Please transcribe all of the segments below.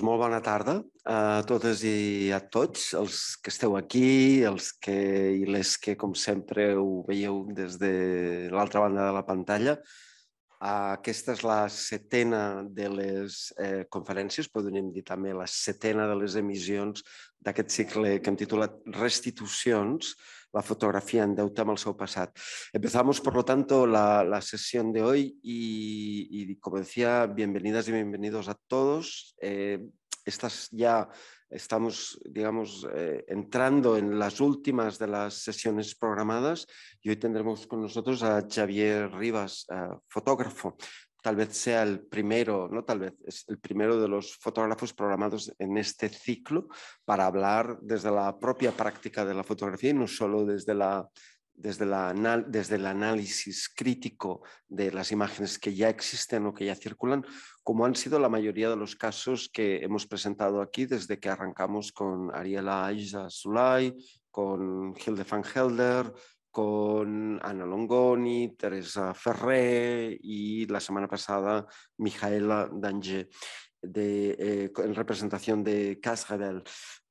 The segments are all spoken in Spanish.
Molt bona tarda a totes i a tots els que esteu aquí, els que i les que, com sempre, ho veieu des de l'altra banda de la pantalla. Aquesta és la setena de les eh, conferències, podríem dir també la setena de les emissions d'aquest cicle que hem titulat Restitucions, la fotografía en deuta al seu passat. Empezamos, por lo tanto, la, la sesión de hoy y, como decía, bienvenidas y bienvenidos a todos. Eh, estas ya estamos, digamos, eh, entrando en las últimas de las sesiones programadas y hoy tendremos con nosotros a Xavier Rivas, eh, fotógrafo tal vez sea el primero, no tal vez, es el primero de los fotógrafos programados en este ciclo para hablar desde la propia práctica de la fotografía y no solo desde desde, desde el análisis crítico de las imágenes que ya existen o que ya circulan, como han sido la mayoría de los casos que hemos presentado aquí desde que arrancamos con Ariela Aisha Sulay, con Hilde van Helder, con Ana Longoni, Teresa Ferré y la semana pasada Mijaela Dange eh, en representación de Rebel.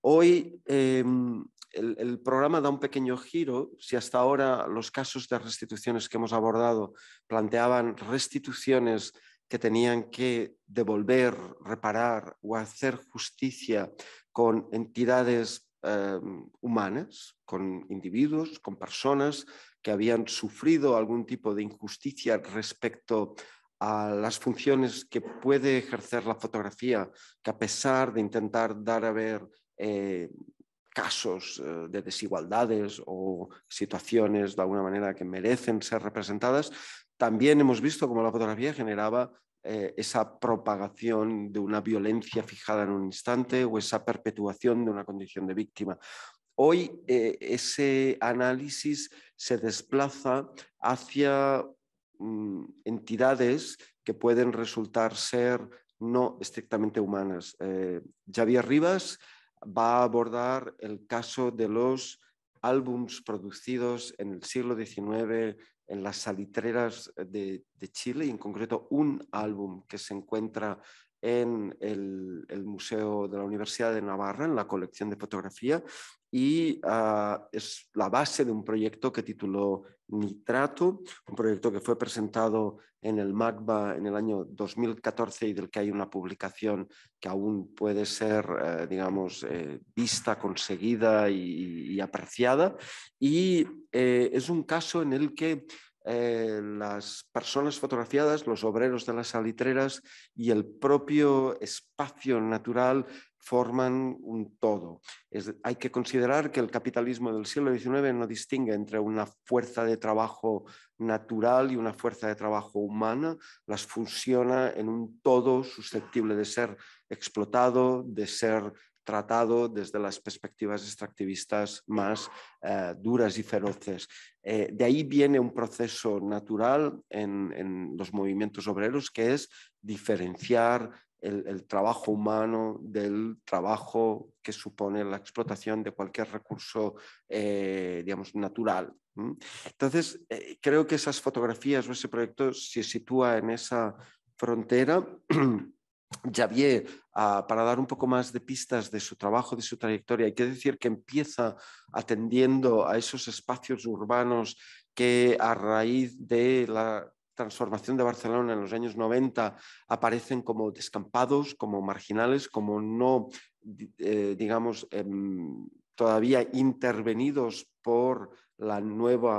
Hoy em, el, el, programa da un pequeño giro. Si hasta ahora los casos de restituciones que hemos abordado planteaban restituciones que tenían que devolver, reparar o hacer justicia con entidades Em, humanas, con individuos, con personas que habían sufrido algún tipo de injusticia respecto a las funciones que puede ejercer la fotografía, que a pesar de intentar dar a ver eh, casos eh, de desigualdades o situaciones de alguna manera que merecen ser representadas, también hemos visto cómo la fotografía generaba eh, esa propagación de una violencia fijada en un instante o esa perpetuación de una condición de víctima. Hoy eh, ese análisis se desplaza hacia mm, entidades que pueden resultar ser no estrictamente humanas. Eh, Javier Rivas va a abordar el caso de los álbums producidos en el siglo XIX en las salitreras eh, de, Chile y en concreto un álbum que se encuentra en el, Museo de la Universidad de Navarra, en la colección de fotografía, y ah, es la base de un proyecto que tituló Nitrato, un proyecto que fue presentado en el MACBA en el año 2014 y del que hay una publicación que aún puede ser, eh, digamos, eh, vista, conseguida y, apreciada. Y eh, es un caso en el que eh, las personas fotografiadas, los obreros de las alitreras y el propio espacio natural forman un todo. hay que considerar que el capitalismo del siglo XIX no distingue entre una fuerza de trabajo natural y una fuerza de trabajo humana, las funciona en un todo susceptible de ser explotado, de ser tratado desde las perspectivas extractivistas más eh, duras y feroces. Eh, de ahí viene un proceso natural en, los movimientos obreros que es diferenciar el, trabajo humano del trabajo que supone la explotación de cualquier recurso, eh, digamos, natural. Entonces, creo que esas fotografías o ese proyecto se sitúa en esa frontera Javier, ah, para dar un poco más de pistas de su trabajo, de su trayectoria, hay que decir que empieza atendiendo a esos espacios urbanos que a raíz de la transformación de Barcelona en los años 90 aparecen como descampados, como marginales, como no, eh, digamos, em, todavía intervenidos por, la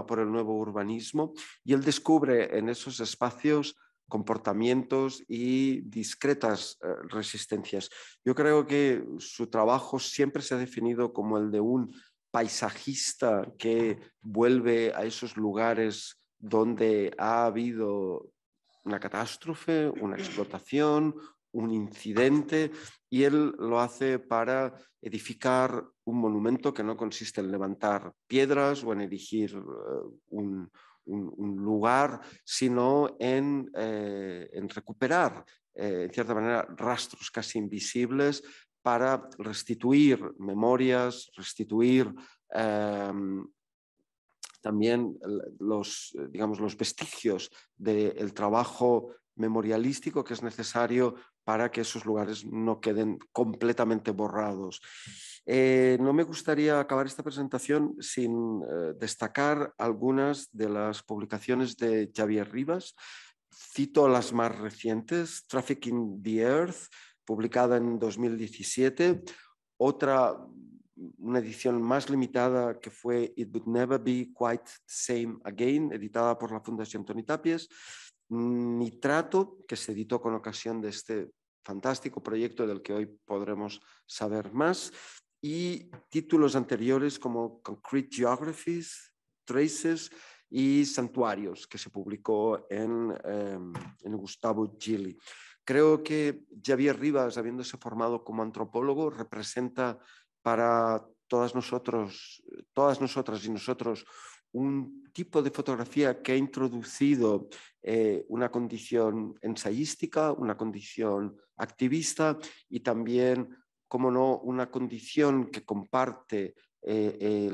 por el nuevo urbanismo. Y él descubre en esos espacios comportamientos y discretas eh, resistencias. Yo creo que su trabajo siempre se ha definido como el de un paisajista que vuelve a esos lugares donde ha habido una catástrofe, una explotación, un incidente, y él lo hace para edificar un monumento que no consiste en levantar piedras o en erigir eh, un, un, lugar, sino en, eh, recuperar, eh, en cierta manera, rastros casi invisibles para restituir memorias, restituir em, también los, digamos, los vestigios del trabajo memorialístico que es necesario para que esos lugares no queden completamente borrados. Eh, no me gustaría acabar esta presentación sin eh, destacar algunas de las publicaciones de Xavier Rivas. Cito las más recientes, Trafficking the Earth, publicada en 2017, otra, una edición más limitada que fue It Would Never Be Quite Same Again, editada por la Fundación Tony Tapies, Nitrato, que se editó con ocasión de este fantástico proyecto del que hoy podremos saber más, y títulos anteriores como Concrete Geographies, Traces y Santuarios, que se publicó em, en, Gustavo Gili. Creo que Javier Rivas, habiéndose formado como antropólogo, representa para todas nosotros, todas nosotras y nosotros un tipo de fotografía que ha introducido eh, una condición ensayística, una condición activista y también como no, una condición que comparte eh, eh,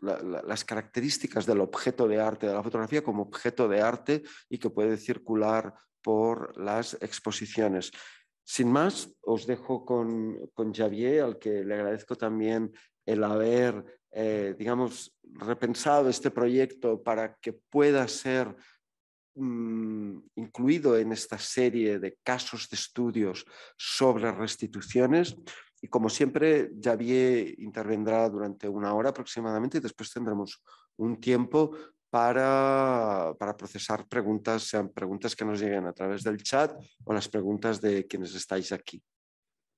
las características del objeto de arte, de la fotografía como objeto de arte y que puede circular por las exposiciones. Sin más, os dejo con, Javier, al que le agradezco también el haber, eh, digamos, repensado este proyecto para que pueda ser mm, incluido en esta serie de casos de estudios sobre restituciones. Y como siempre, Javier intervendrá durante una hora aproximadamente y después tendremos un tiempo para, procesar preguntas, sean preguntas que nos lleguen a través del chat o las preguntas de quienes estáis aquí.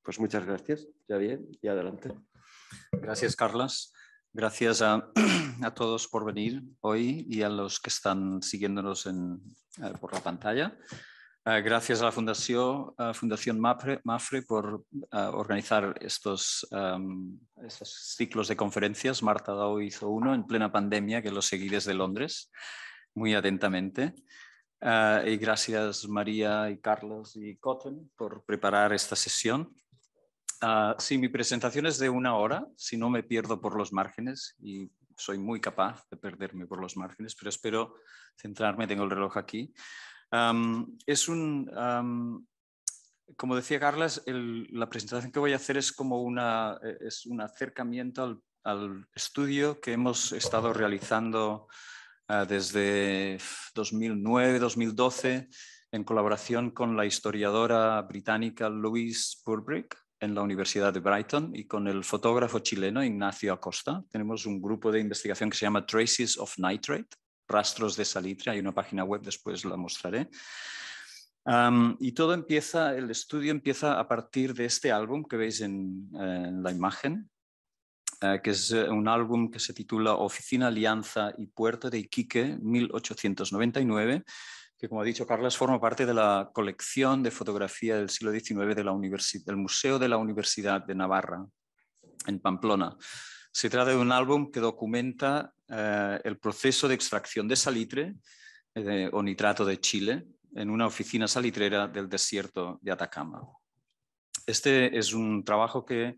Pues muchas gracias, Javier, y adelante. Gracias, Carlos. Gracias a, todos por venir hoy y a los que están siguiéndonos eh, por la pantalla. Eh, gracias a la eh, Fundación, Fundación MAFRE, por eh, organizar estos, em, estos, ciclos de conferencias. Marta Dao hizo uno en plena pandemia, que lo seguí desde Londres muy atentamente. y gracias María y Carlos y Cotton por preparar esta sesión. Si sí, mi presentación es de una hora, si no me pierdo por los márgenes y soy muy capaz de perderme por los márgenes, pero espero centrarme, tengo el reloj aquí es un, como decía Carlas, la presentación que voy a hacer es como e, es un acercamiento al, estudio que hemos estado realizando ah, desde 2009-2012 en colaboración con la historiadora británica Louise Burbrick en la Universidad de Brighton y con el fotógrafo chileno Ignacio Acosta. Tenemos un grupo de investigación que se llama Traces of Nitrate rastros de salitre. Hay una página web, después la mostraré. y todo empieza, el estudio empieza a partir de este álbum que veis en, la imagen, eh, que es eh, un álbum que se titula Oficina, Alianza y Puerto de Iquique, 1899 que como ha dicho Carlos, forma parte de la colección de fotografía del siglo XIX de la del Museo de la Universidad de Navarra, en Pamplona. Se trata de un álbum que documenta eh, el proceso de extracción de salitre eh, o nitrato de Chile en una oficina salitrera del desierto de Atacama. Este es un trabajo que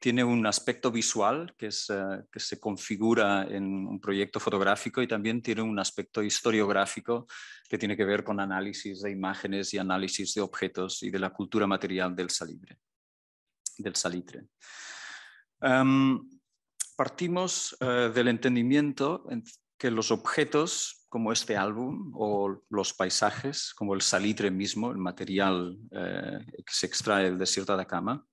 tiene un aspecto visual eh, que, se configura en un proyecto fotográfico y también tiene un aspecto historiográfico que tiene que ver con análisis de imágenes y análisis de objetos y de la cultura material del salitre. Del salitre. Em, partimos eh, del entendimiento que los objetos como este álbum o los paisajes, como el salitre mismo, el material eh, que se extrae del desierto de la cama,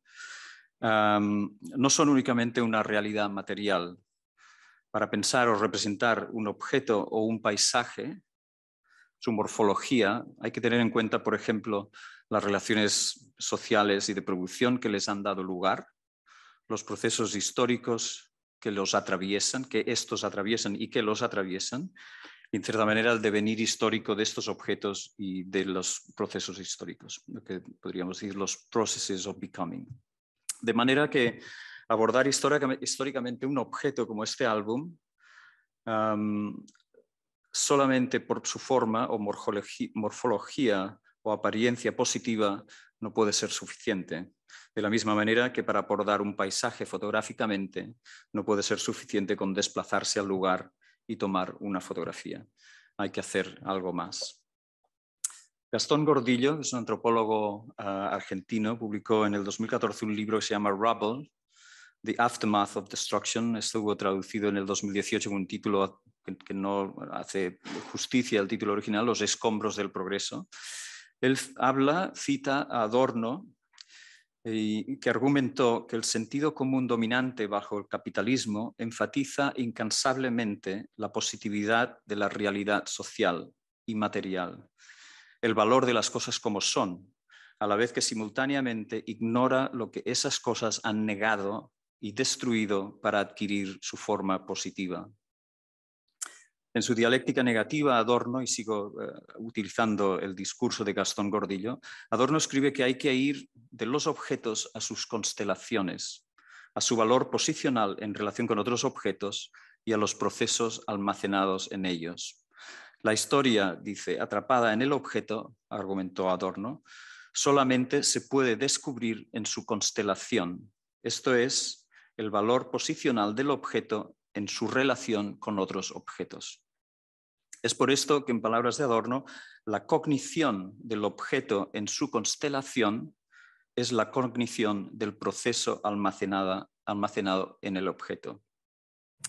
no son únicamente una realidad material. Para pensar o representar un objeto o un paisaje, su morfología, hay que tener en cuenta, por ejemplo, las relaciones sociales y de producción que les han dado lugar, los procesos históricos, que los atraviesan, que estos atraviesan y que los atraviesan, en cierta manera el devenir histórico de estos objetos y de los procesos históricos, lo que podríamos decir los processes of becoming. De manera que abordar históricamente un objeto como este álbum, solamente por su forma o morfología o apariencia positiva, no puede ser suficiente. De la misma manera que para abordar un paisaje fotográficamente no puede ser suficiente con desplazarse al lugar y tomar una fotografía. Hay que hacer algo más. Gastón Gordillo es un antropólogo ah, argentino, publicó en el 2014 un libro que se llama Rubble, The Aftermath of Destruction. Estuvo traducido en el 2018 con un título que no hace justicia al título original, Los escombros del progreso él habla, cita a Adorno, que argumentó que el sentido común dominante bajo el capitalismo enfatiza incansablemente la positividad de la realidad social y material, el valor de las cosas como son, a la vez que simultáneamente ignora lo que esas cosas han negado y destruido para adquirir su forma positiva. En su dialéctica negativa, Adorno, y sigo eh, utilizando el discurso de Gastón Gordillo, Adorno escribe que hay que ir de los objetos a sus constelaciones, a su valor posicional en relación con otros objetos y a los procesos almacenados en ellos. La historia, dice, atrapada en el objeto, argumentó Adorno, solamente se puede descubrir en su constelación, esto es, el valor posicional del objeto en su relación con otros objetos. Es por esto que, en palabras de Adorno, la cognición del objeto en su constelación es la cognición del proceso almacenado en el objeto.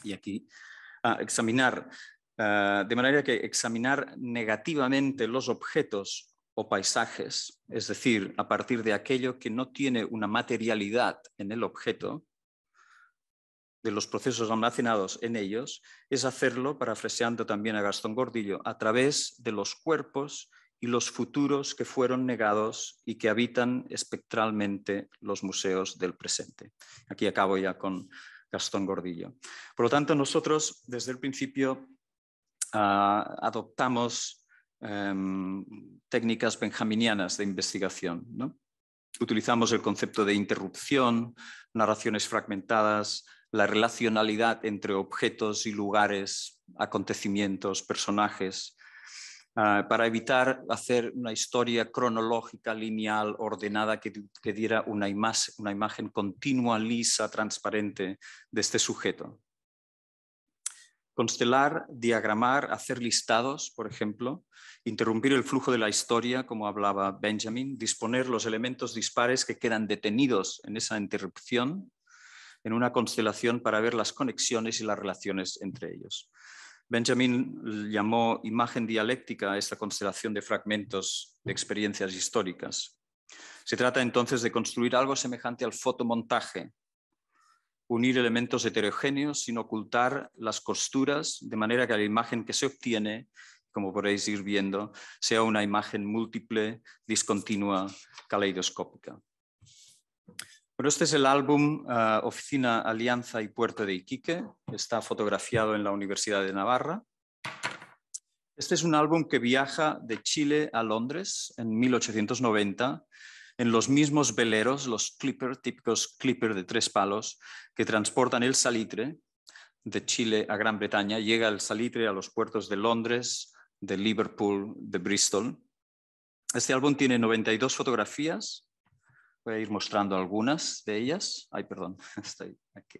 Y aquí, examinar, de manera que examinar negativamente los objetos o paisajes, es decir, a partir de aquello que no tiene una materialidad en el objeto, de los procesos almacenados en ellos es hacerlo, parafraseando también a Gastón Gordillo, a través de los cuerpos y los futuros que fueron negados y que habitan espectralmente los museos del presente. Aquí acabo ya con Gastón Gordillo. Por lo tanto, nosotros desde el principio ah, adoptamos em, técnicas benjaminianas de investigación. ¿no? Utilizamos el concepto de interrupción, narraciones fragmentadas, la relacionalidad entre objetos y lugares, acontecimientos, personajes, ah, para evitar hacer una historia cronológica, lineal, ordenada, que, diera una, una imagen continua, lisa, transparente de este sujeto. Constelar, diagramar, hacer listados, por ejemplo, interrumpir el flujo de la historia, como hablaba Benjamin, disponer los elementos dispares que quedan detenidos en esa interrupción, en una constelación para ver las conexiones y las relaciones entre ellos. Benjamin llamó imagen dialéctica a esta constelación de fragmentos de experiencias históricas. Se trata entonces de construir algo semejante al fotomontaje, unir elementos heterogéneos sin ocultar las costuras, de manera que la imagen que se obtiene, como podéis ir viendo, sea una imagen múltiple, discontinua, caleidoscópica. Bueno, este es el álbum eh, Oficina Alianza y Puerto de Iquique. Está fotografiado en la Universidad de Navarra. Este es un álbum que viaja de Chile a Londres en 1890 en los mismos veleros, los clipper, típicos clipper de tres palos, que transportan el salitre de Chile a Gran Bretaña. Llega el salitre a los puertos de Londres, de Liverpool, de Bristol. Este álbum tiene 92 fotografías Voy a ir mostrando algunas de ellas. Ay, perdón, estoy aquí.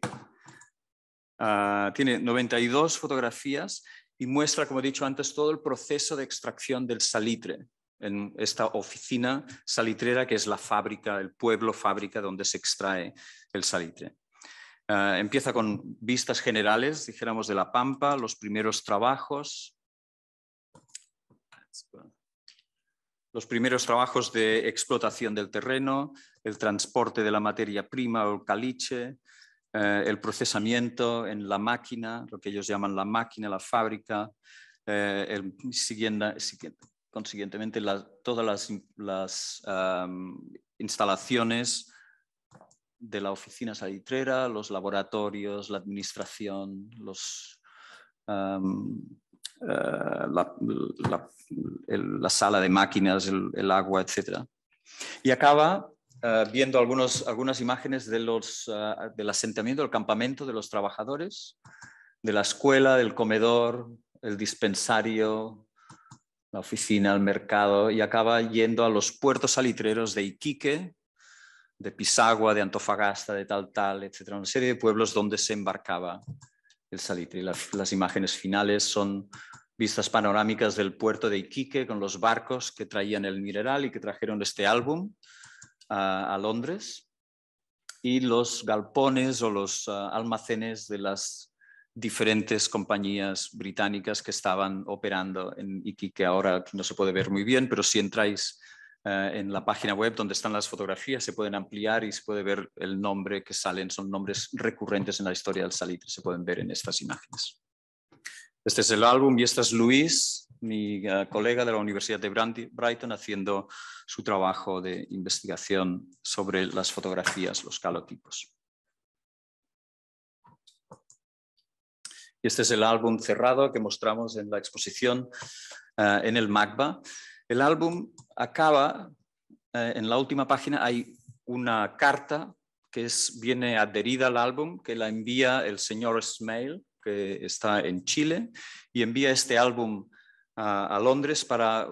Ah, tiene 92 fotografías y muestra, como he dicho antes, todo el proceso de extracción del salitre en esta oficina salitrera que es la fábrica, el pueblo fábrica donde se extrae el salitre. Ah, empieza con vistas generales, dijéramos, de la pampa, los primeros trabajos, los primeros trabajos de explotación del terreno, el transporte de la materia prima o el caliche, eh, el procesamiento en la máquina, lo que ellos llaman la máquina, la fábrica, eh, siguiente, consiguientemente todas las, instalaciones de la oficina salitrera, los laboratorios, la administración, eh, la, sala de máquinas, el, agua, etc. Y acaba eh, viendo algunas imágenes eh, del asentamiento, del campamento de los trabajadores, de la escuela, del comedor, el dispensario, la oficina, el mercado, y acaba yendo a los puertos salitreros de Iquique, de Pisagua, de Antofagasta, de tal, tal, etcétera, una serie de pueblos donde se embarcaba el salitre. las imágenes finales son vistas panorámicas del puerto de Iquique con los barcos que traían el mineral y que trajeron este álbum a, Londres y los galpones o los ah, almacenes de las diferentes compañías británicas que estaban operando en Iquique. Ahora no se puede ver muy bien, pero si entráis ah, en la página web donde están las fotografías, se pueden ampliar y se puede ver el nombre que salen. Son nombres recurrentes en la historia del salitre, se pueden ver en estas imágenes. Este es el álbum y esta es Luis, mi eh, colega de la Universidad de Brighton, haciendo su trabajo de investigación sobre las fotografías, los calotipos. este es el álbum cerrado que mostramos en la exposición eh, en el MACBA. El álbum acaba, eh, en la última página hay una carta que es, viene adherida al álbum, que la envía el señor Smale, está en Chile, y envía este álbum a, Londres para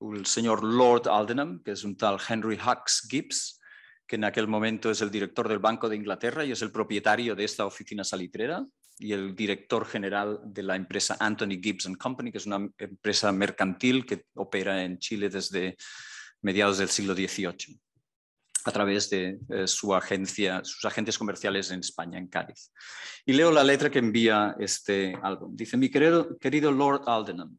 el señor Lord Aldenham, que es un tal Henry Hux Gibbs, que en aquel momento es el director del Banco de Inglaterra y es el propietario de esta oficina salitrera y el director general de la empresa Anthony Gibbs Company, que es una empresa mercantil que opera en Chile desde mediados del siglo XVIII a través de eh, su agencia, sus agentes comerciales en España, en Cádiz. Y leo la letra que envía este álbum. Dice, mi querido, querido Lord Aldenham,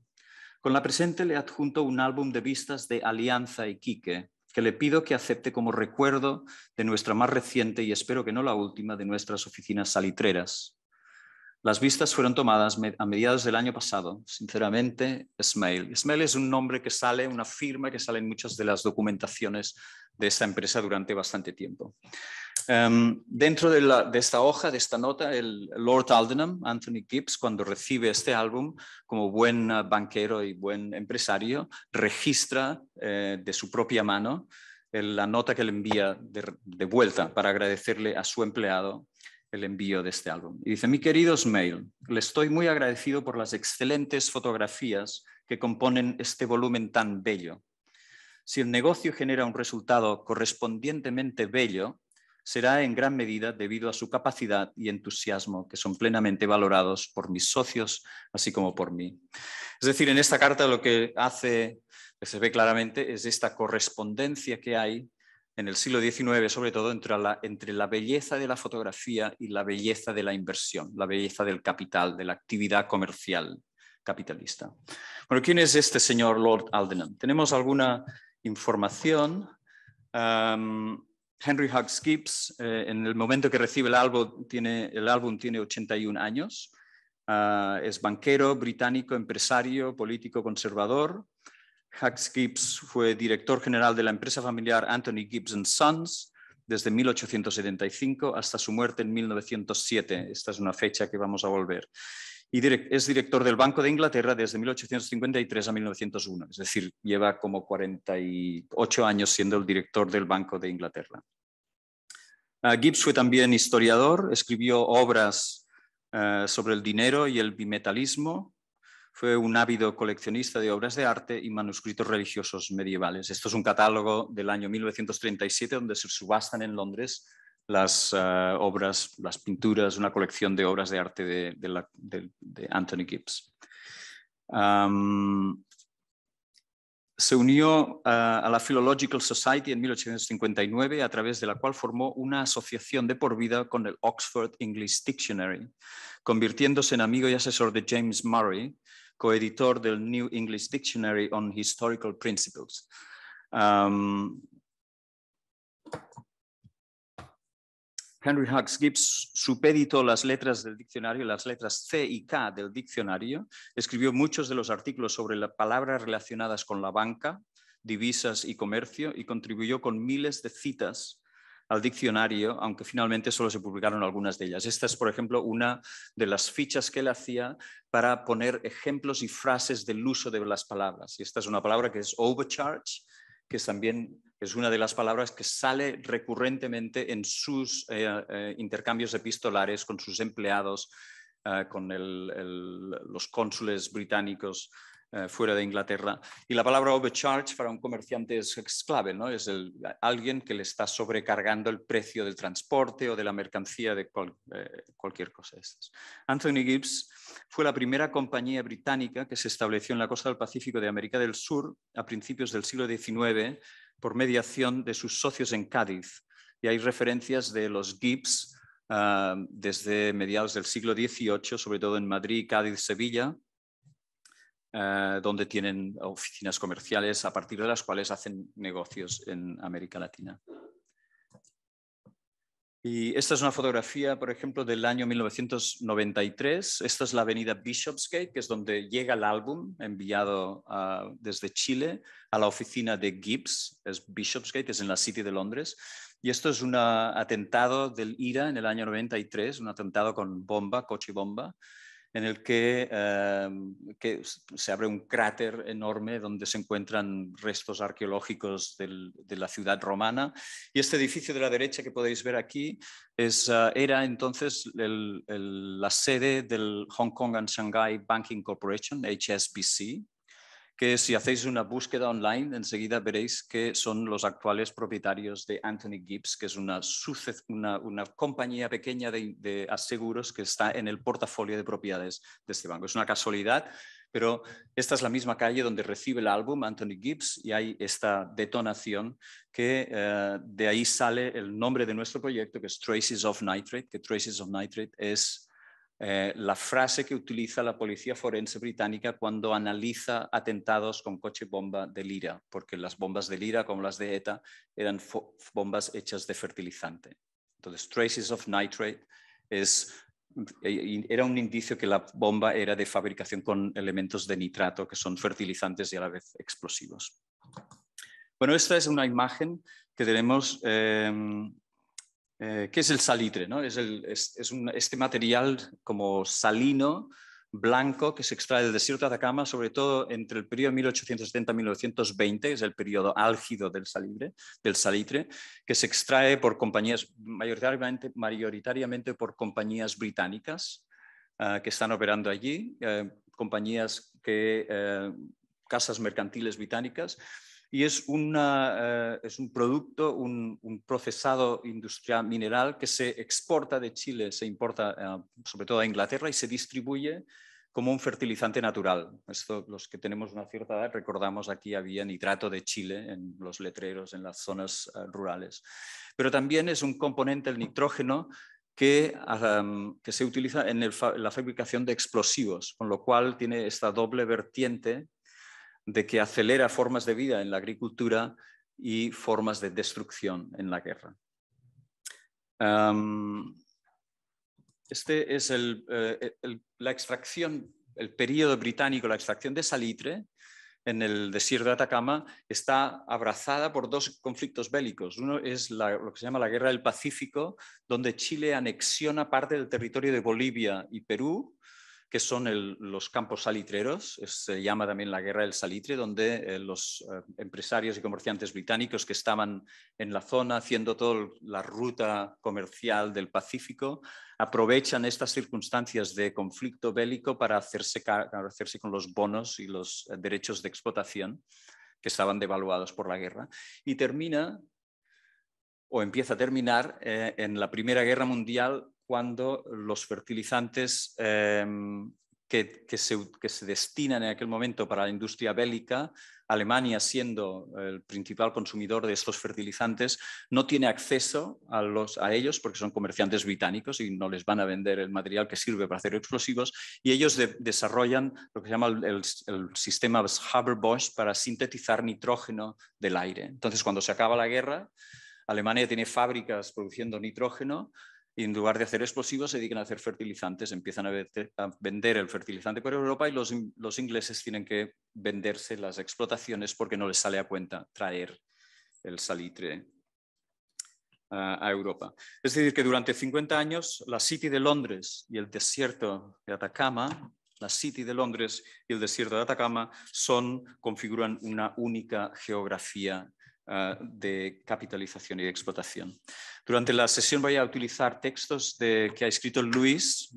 con la presente le adjunto un álbum de vistas de Alianza y Quique, que le pido que acepte como recuerdo de nuestra más reciente y espero que no la última de nuestras oficinas salitreras. Las vistas fueron tomadas a mediados del año pasado. Sinceramente, Smell. Smell es un nombre que sale, una firma que sale en muchas de las documentaciones de esta empresa durante bastante tiempo. Em, dentro de, esta hoja, de esta nota, el Lord Aldenham, Anthony Gibbs, cuando recibe este álbum, como buen ah, banquero y buen empresario, registra eh, de su propia mano la nota que le envía de vuelta para agradecerle a su empleado el envío de este álbum. Y dice, mi querido Smail, le estoy muy agradecido por las excelentes fotografías que componen este volumen tan bello. Si el negocio genera un resultado correspondientemente bello, será en gran medida debido a su capacidad y entusiasmo, que son plenamente valorados por mis socios, así como por mí. Es decir, en esta carta lo que hace, que se ve claramente, es esta correspondencia que hay en el siglo XIX, sobre todo entre la, belleza de la fotografía y la belleza de la inversión, la belleza del capital, de la actividad comercial capitalista. Bueno, ¿quién es este señor Lord Aldenham? Tenemos alguna información. Henry Hughes Gibbs, eh, en el momento que recibe el álbum, tiene, el álbum tiene 81 años. Ah, es banquero, británico, empresario, político conservador. Hacks Gibbs fue director general de la empresa familiar Anthony Gibbs Sons desde 1875 hasta su muerte en 1907. Esta es una fecha que vamos a volver. Y es director del Banco de Inglaterra desde 1853 a 1901, es decir, lleva como 48 años siendo el director del Banco de Inglaterra. Ah, Gibbs fue también historiador, escribió obras eh, sobre el dinero y el bimetalismo, fue un ávido coleccionista de obras de arte y manuscritos religiosos medievales. Esto es un catálogo del año 1937 donde se subastan en Londres las eh, obras, las pinturas, una colección de obras de arte de, Anthony Gibbs. se unió eh, a la Philological Society en 1859, a través de la cual formó una asociación de por vida con el Oxford English Dictionary, convirtiéndose en amigo y asesor de James Murray, coeditor del New English Dictionary on Historical Principles. Um, Henry Hux Gibbs supeditó las letras del diccionario, las letras C y K del diccionario, escribió muchos de los artículos sobre las palabras relacionadas con la banca, divisas y comercio y contribuyó con miles de citas al diccionario, aunque finalmente solo se publicaron algunas de ellas. Esta es, por ejemplo, una de las fichas que él hacía para poner ejemplos y frases del uso de las palabras. Y esta es una palabra que es overcharge, que también es una de las palabras que sale recurrentemente en sus eh, eh, intercambios epistolares con sus empleados, eh, con los cónsules británicos eh, fuera de Inglaterra. Y la palabra overcharge para un comerciante es, clave, ¿no? Es alguien que le está sobrecargando el precio del transporte o de la mercancía de eh, cualquier cosa de estas. Anthony Gibbs fue la primera compañía británica que se estableció en la costa del Pacífico de América del Sur a principios del siglo XIX por mediación de sus socios en Cádiz. Y hay referencias de los Gibbs ah, desde mediados del siglo XVIII, sobre todo en Madrid, Cádiz, Sevilla, eh, donde tienen oficinas comerciales, a partir de las cuales hacen negocios en América Latina. Y esta es una fotografía, por ejemplo, del año 1993. Esta es la avenida Bishopsgate, que es donde llega el álbum enviado ah, desde Chile a la oficina de Gibbs. Es Bishopsgate, es en la City de Londres. Y esto es un atentado del IRA en el año 93, un atentado con bomba, coche y bomba en el que, em, se abre un cráter enorme donde se encuentran restos arqueológicos de la ciudad romana. Y este edificio de la derecha que podéis ver aquí ah, era entonces la sede del Hong Kong and Shanghai Banking Corporation, HSBC, que si hacéis una búsqueda online, enseguida veréis que son los actuales propietarios de Anthony Gibbs, que es una, una, una compañía pequeña de, de, aseguros que está en el portafolio de propiedades de este banco. Es una casualidad, pero esta es la misma calle donde recibe el álbum Anthony Gibbs y hay esta detonación que eh, de ahí sale el nombre de nuestro proyecto, que es Traces of Nitrate, que Traces of Nitrate es eh, la frase que utiliza la policía forense británica cuando analiza atentados con coche bomba de Lira, porque las bombas de Lira, como las de ETA, eran bombas hechas de fertilizante. Entonces, traces of nitrate es, eh, era un indicio que la bomba era de fabricación con elementos de nitrato, que son fertilizantes y a la vez explosivos. Bueno, esta es una imagen que tenemos em, eh, ¿Qué es el salitre, ¿no? Es, este material como salino blanco que se extrae del desierto de Atacama, sobre todo entre el periodo 1870-1920, es el periodo álgido del salitre, del salitre, que se extrae por compañías, mayoritariamente, mayoritariamente por compañías británicas ah, que están operando allí, eh, compañías que, eh, casas mercantiles británicas, y es, eh, es un producto, un, procesado industrial mineral que se exporta de Chile, se importa eh, sobre todo a Inglaterra y se distribuye como un fertilizante natural. Esto, los que tenemos una cierta edad recordamos aquí había nitrato de Chile en los letreros, en las zonas eh, rurales. Pero también es un componente, el nitrógeno, que, que se utiliza en, la fabricación de explosivos, con lo cual tiene esta doble vertiente de que acelera formas de vida en la agricultura y formas de destrucción en la guerra. este es eh, el, la extracción, el periodo británico, la extracción de salitre en el desierto de Atacama está abrazada por dos conflictos bélicos. Uno es lo que se llama la Guerra del Pacífico, donde Chile anexiona parte del territorio de Bolivia y Perú que son los campos salitreros, se llama también la guerra del salitre, donde eh, los eh, empresarios y comerciantes británicos que estaban en la zona haciendo toda la ruta comercial del Pacífico aprovechan estas circunstancias de conflicto bélico para hacerse, con los bonos y los eh, derechos de explotación que estaban devaluados por la guerra. Y termina o empieza a terminar en la Primera Guerra Mundial cuando los fertilizantes em, que, se, destinan en aquel momento para la industria bélica, Alemania siendo el principal consumidor de estos fertilizantes, no tiene acceso a, los, a ellos porque son comerciantes británicos y no les van a vender el material que sirve para hacer explosivos y ellos desarrollan lo que se llama el, el sistema Haber-Bosch para sintetizar nitrógeno del aire. Entonces, cuando se acaba la guerra, Alemania tiene fábricas produciendo nitrógeno y en lugar de hacer explosivos se dedican a hacer fertilizantes, empiezan a, vender el fertilizante por Europa y los, ingleses tienen que venderse las explotaciones porque no les sale a cuenta traer el salitre a Europa. Es decir, que durante 50 años la City de Londres y el desierto de Atacama, la City de Londres y el desierto de Atacama son, configuran una única geografía Ah, de capitalización y explotación. Durante la sesión voy a utilizar textos que ha escrito Luis,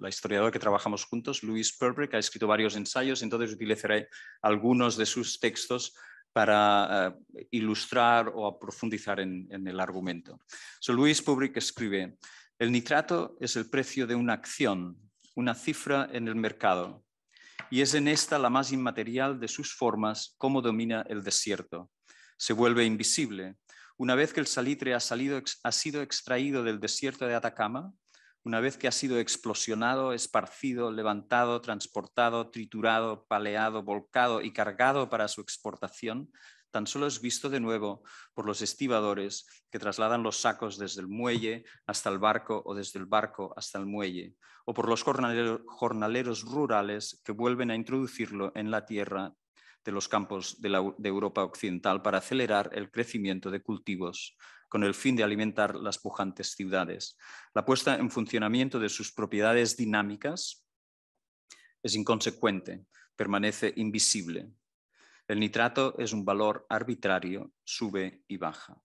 la historiadora que trabajamos juntos, Luis Purbrick, ha escrito varios ensayos, entonces utilizaré algunos de sus textos para ah, ilustrar o profundizar en, el argumento. So, Luis Purbrick escribe, el nitrato es el precio de una acción, una cifra en el mercado, y es en esta la más inmaterial de sus formas cómo domina el desierto se vuelve invisible. Una vez que el salitre ha, salido, ha sido extraído del desierto de Atacama, una vez que ha sido explosionado, esparcido, levantado, transportado, triturado, paleado, volcado y cargado para su exportación, tan solo es visto de nuevo por los estibadores que trasladan los sacos desde el muelle hasta el barco o desde el barco hasta el muelle, o por los jornaleros rurales que vuelven a introducirlo en la tierra de los campos de, Europa Occidental para acelerar el crecimiento de cultivos con el fin de alimentar las pujantes ciudades. La puesta en funcionamiento de sus propiedades dinámicas es inconsecuente, permanece invisible. El nitrato es un valor arbitrario, sube y baja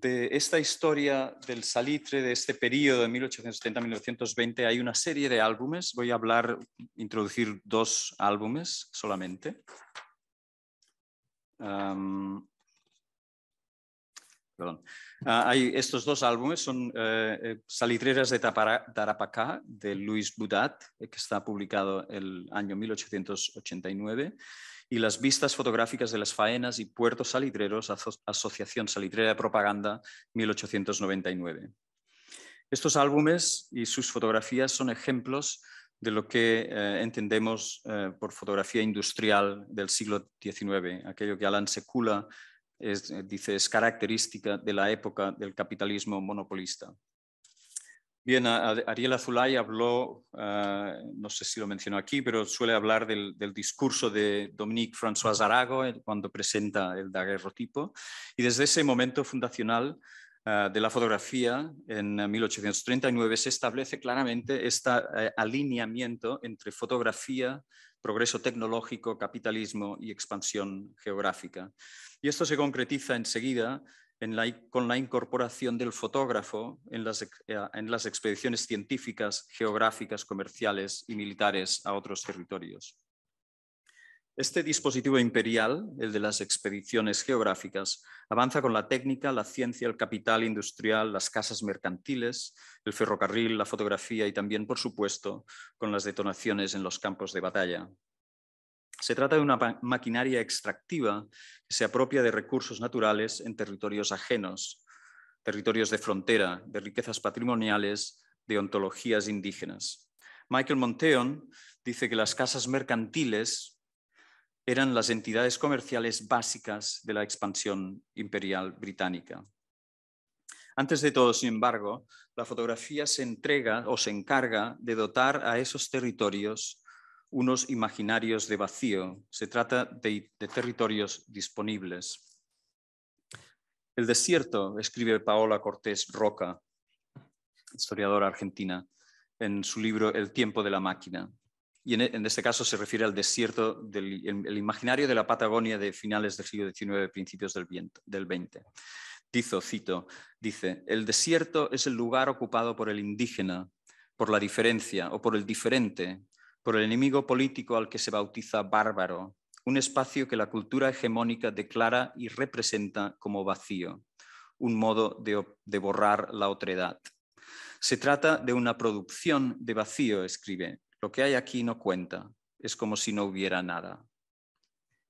de esta historia del salitre, de este periodo de 1870-1920, hay una serie de álbumes. Voy a hablar, introducir dos álbumes solamente. Ah, hay estos dos álbumes, son eh, eh, Salitreras de Tarapacá, de Luis Budat, eh, que está publicado el año 1889 y las vistas fotográficas de las faenas y puertos salitreros, Asociación Salitrera de Propaganda, 1899. Estos álbumes y sus fotografías son ejemplos de lo que eh, entendemos eh, por fotografía industrial del siglo XIX, aquello que Alan Secula dice es característica de la época del capitalismo monopolista. Bien, Ariel Azulay habló, eh, no sé si lo mencionó aquí, pero suele hablar del, discurso de Dominique François Arago eh, cuando presenta el daguerrotipo. Y desde ese momento fundacional eh, de la fotografía, en 1839, se establece claramente este alineamiento entre fotografía, progreso tecnológico, capitalismo y expansión geográfica. Y esto se concretiza enseguida con la incorporación del fotógrafo eh, en las expediciones científicas, geográficas, comerciales y militares a otros territorios. Este dispositivo imperial, el de las expediciones geográficas, avanza con la técnica, la ciencia, el capital industrial, las casas mercantiles, el ferrocarril, la fotografía y también, por supuesto, con las detonaciones en los campos de batalla. Se trata de una maquinaria extractiva que se apropia de recursos naturales en territorios ajenos, territorios de frontera, de riquezas patrimoniales, de ontologías indígenas. Michael Monteon dice que las casas mercantiles eran las entidades comerciales básicas de la expansión imperial británica. Antes de todo, sin embargo, la fotografía se entrega o se encarga de dotar a esos territorios unos imaginarios de vacío, se trata de, territorios disponibles. El desierto, escribe Paola Cortés Roca, historiadora argentina, en su libro El tiempo de la máquina. Y en, e, este caso se refiere al desierto, del el, imaginario de la Patagonia de finales del siglo XIX, principios del, del XX. Dizo, cito, dice, el desierto es el lugar ocupado por el indígena, por la diferencia o por el diferente, por el enemigo político al que se bautiza bárbaro, un espacio que la cultura hegemónica declara y representa como vacío, un modo de, borrar la otredad. Se trata de una producción de vacío, escribe. Lo que hay aquí no cuenta, es como si no hubiera nada.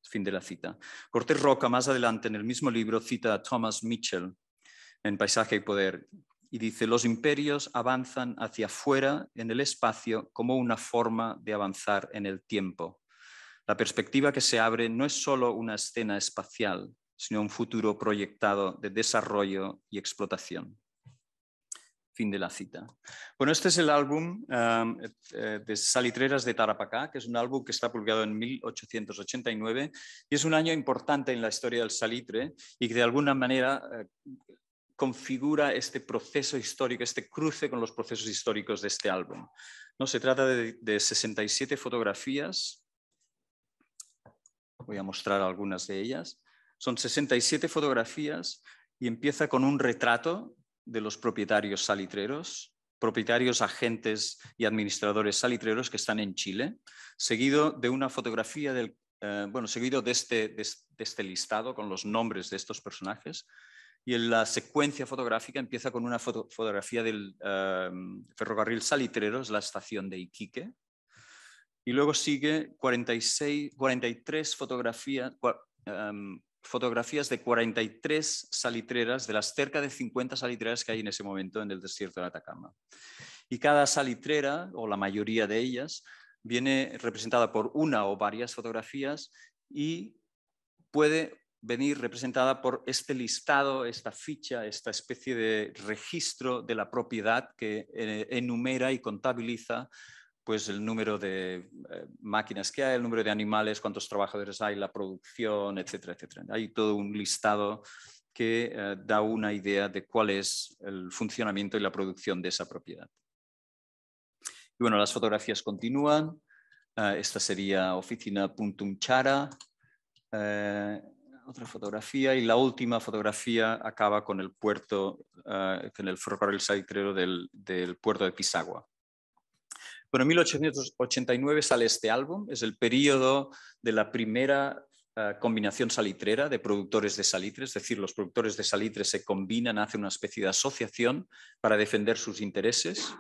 Fin de la cita. Cortés Roca, más adelante en el mismo libro, cita a Thomas Mitchell en Paisaje y Poder, y dice, los imperios avanzan hacia afuera en el espacio como una forma de avanzar en el tiempo. La perspectiva que se abre no es solo una escena espacial, sino un futuro proyectado de desarrollo y explotación. Fin de la cita. Bueno, este es el álbum um, eh, eh, de Salitreras de Tarapacá, que es un álbum que está publicado en 1889 y es un año importante en la historia del salitre y que de alguna manera eh, configura este proceso histórico, este cruce con los procesos históricos de este álbum. ¿no? Se trata de, 67 fotografías. Voy a mostrar algunas de ellas. Son 67 fotografías y empieza con un retrato de los propietarios salitreros, propietarios, agentes y administradores salitreros que están en Chile, seguido de una fotografía del, eh, bueno, seguido este, de este listado con los nombres de estos personajes, y la secuencia fotográfica empieza con una fotografía del em, ferrocarril Salitreros, la estación de Iquique, y luego sigue 46, 43 fotografías, fotografías de 43 salitreras, de las cerca de 50 salitreras que hay en ese momento en el desierto de Atacama. Y cada salitrera, o la mayoría de ellas, viene representada por una o varias fotografías y puede venir representada por este listado, esta ficha, esta especie de registro de la propiedad que eh, enumera y contabiliza pues el número de eh, máquinas que hay, el número de animales, cuántos trabajadores hay, la producción, etcétera, etcétera. Hay todo un listado que eh, da una idea de cuál es el funcionamiento y la producción de esa propiedad. Y bueno, las fotografías continúan. esta sería oficina Puntum Chara otra fotografía y la última fotografía acaba con el puerto, ah, con el ferrocarril salitrero del, puerto de Pisagua. Bueno, 1889 sale este álbum, es el periodo de la primera ah, combinación salitrera de productores de salitre, es decir, los productores de salitre se combinan, hacen una especie de asociación para defender sus intereses.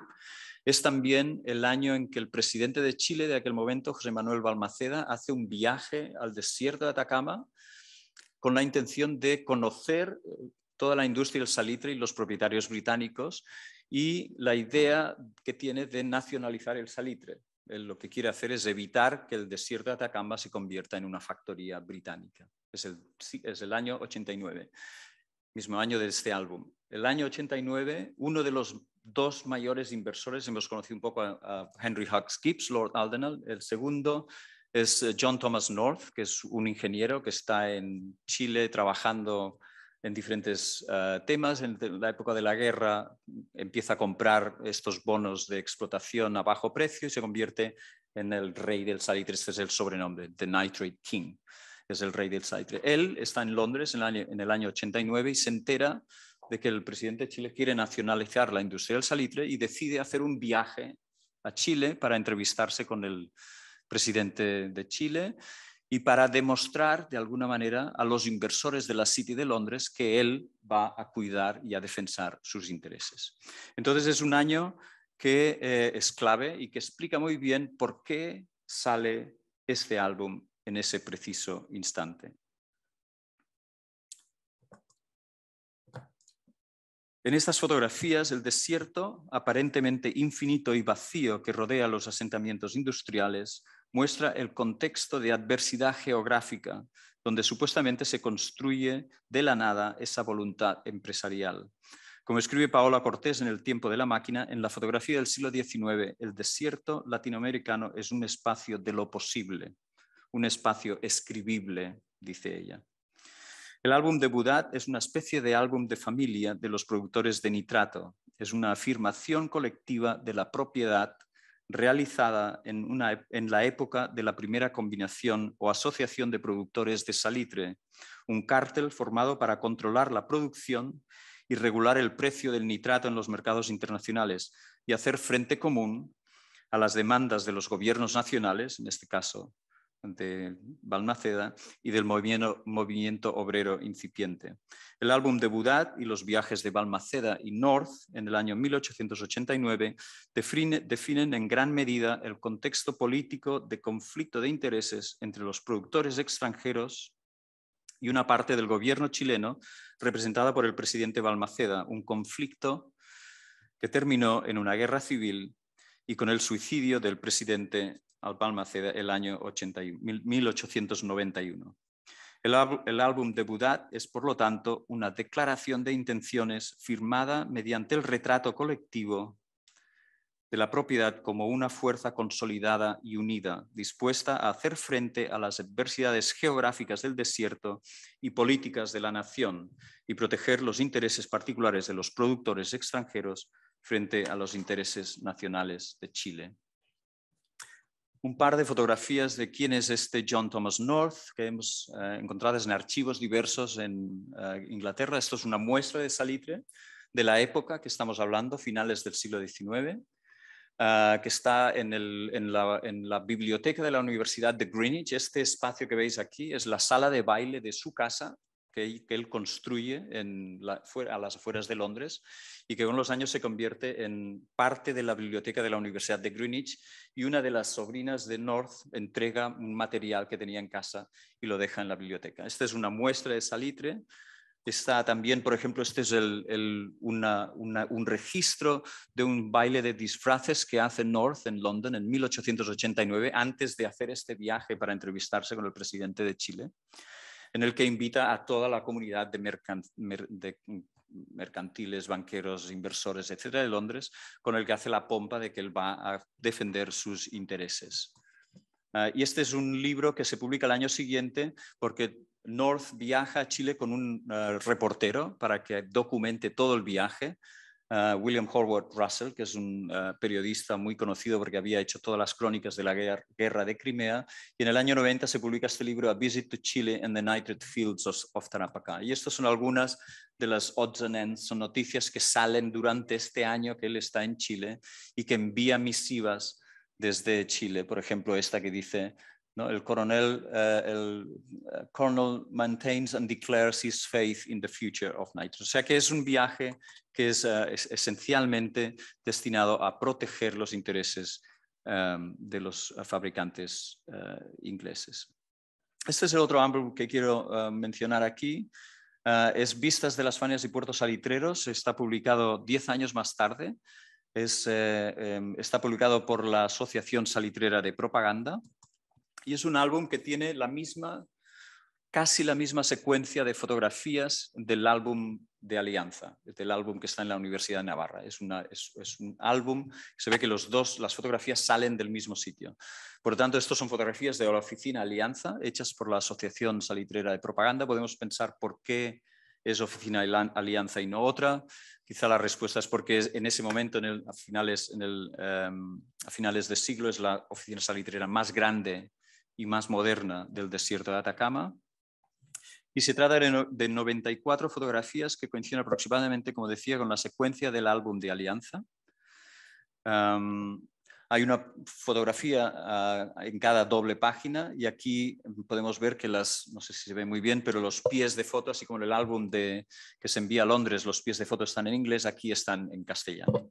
Es también el año en que el presidente de Chile de aquel momento, José Manuel Balmaceda, hace un viaje al desierto de Atacama con la intención de conocer eh, toda la industria del salitre y los propietarios británicos y la idea que tiene de nacionalizar el salitre. lo que quiere hacer es evitar que el desierto de Atacama se convierta en una factoría británica. Es el, es el año 89, mismo año de este álbum. El año 89, uno de los dos mayores inversores, hemos conocido un poco a, Henry Huxkips, Gibbs, Lord Aldenal, el segundo es eh, John Thomas North, que es un ingeniero que está en Chile trabajando en diferentes eh, temas. En la época de la guerra empieza a comprar estos bonos de explotación a bajo precio y se convierte en el rey del salitre. Este es el sobrenombre, The Nitrate King. Es el rey del salitre. Él está en Londres en el año, en el año 89 y se entera de que el presidente de Chile quiere nacionalizar la industria del salitre y decide hacer un viaje a Chile para entrevistarse con el, presidente de Chile, y para demostrar de alguna manera a los inversores de la City de Londres que él va a cuidar y a defensar sus intereses. Entonces es un año que eh, es clave y que explica muy bien por qué sale este álbum en ese preciso instante. En estas fotografías, el desierto aparentemente infinito y vacío que rodea los asentamientos industriales muestra el contexto de adversidad geográfica, donde supuestamente se construye de la nada esa voluntad empresarial. Como escribe Paola Cortés en El tiempo de la máquina, en la fotografía del siglo XIX, el desierto latinoamericano es un espacio de lo posible, un espacio escribible, dice ella. El álbum de Budat es una especie de álbum de familia de los productores de nitrato. Es una afirmación colectiva de la propiedad realizada en, la época de la primera combinación o asociación de productores de salitre, un cártel formado para controlar la producción y regular el precio del nitrato en los mercados internacionales y hacer frente común a las demandas de los gobiernos nacionales, en este caso de Balmaceda y del movimiento, obrero incipiente. El álbum de Budapest y los viajes de Balmaceda y North en el año 1889 definen en gran medida el contexto político de conflicto de intereses entre los productores extranjeros y una parte del gobierno chileno representada por el presidente Balmaceda, un conflicto que terminó en una guerra civil y con el suicidio del presidente al el año 1891. El, álbum de Budat es, por lo tanto, una declaración de intenciones firmada mediante el retrato colectivo de la propiedad como una fuerza consolidada y unida, dispuesta a hacer frente a las adversidades geográficas del desierto y políticas de la nación y proteger los intereses particulares de los productores extranjeros frente a los intereses nacionales de Chile un par de fotografías de quién es este John Thomas North que hemos eh, encontrado en archivos diversos en eh, Inglaterra. Esto es una muestra de salitre de la época que estamos hablando, finales del siglo XIX, eh, que está en, la, biblioteca de la Universidad de Greenwich. Este espacio que veis aquí es la sala de baile de su casa que, él construye a las afueras de Londres y que con los años se convierte en parte de la biblioteca de la Universidad de Greenwich y una de las sobrinas de North entrega un material que tenía en casa y lo deja en la biblioteca. Esta es una muestra de salitre. Está también, por ejemplo, este es un registro de un baile de disfraces que hace North en London en 1889, antes de hacer este viaje para entrevistarse con el presidente de Chile en el que invita a toda la comunidad de, mercantiles, banqueros, inversores, etcétera, de Londres, con el que hace la pompa de que él va a defender sus intereses. Ah, y este es un libro que se publica el año siguiente porque North viaja a Chile con un ah, reportero para que documente todo el viaje William Howard Russell, que es un eh, periodista muy conocido porque había hecho todas las crónicas de la guerra, de Crimea, y en el año 90 se publica este libro A Visit to Chile and the Nitrate Fields of, of Tarapacá. Y estas son algunas de las odds and ends, son noticias que salen durante este año que él está en Chile y que envía misivas desde Chile. Por ejemplo, esta que dice, el coronel, mantiene eh, el declara eh, su maintains and declares his faith in the of O sea que es un viaje que es, eh, esencialmente destinado a proteger los intereses em, de los fabricantes ingleses. Este es el otro ámbito que quiero mencionar aquí. es Vistas de las Fanias y Puertos Salitreros. Está publicado 10 años más tarde. Em, está publicado por la Asociación Salitrera de Propaganda y es un álbum que tiene la misma, casi la misma secuencia de fotografías del álbum de Alianza, del álbum que está en la Universidad de Navarra. Es, un álbum, se ve que los dos, las fotografías salen del mismo sitio. Por lo tanto, estas son fotografías de la oficina Alianza, hechas por la Asociación Salitrera de Propaganda. Podemos pensar por qué es oficina Alianza y no otra. Quizá la respuesta es porque en ese momento, en el, finales, en el, em, a finales de siglo, es la oficina salitrera más grande y más moderna del desierto de Atacama. Y se trata de, 94 fotografías que coinciden aproximadamente, como decía, con la secuencia del álbum de Alianza. hay una fotografía en cada doble página y aquí podemos ver que las, no sé si se ve muy bien, pero los pies de foto, así como en el álbum de, que se envía a Londres, los pies de foto están en inglés, aquí están en castellano.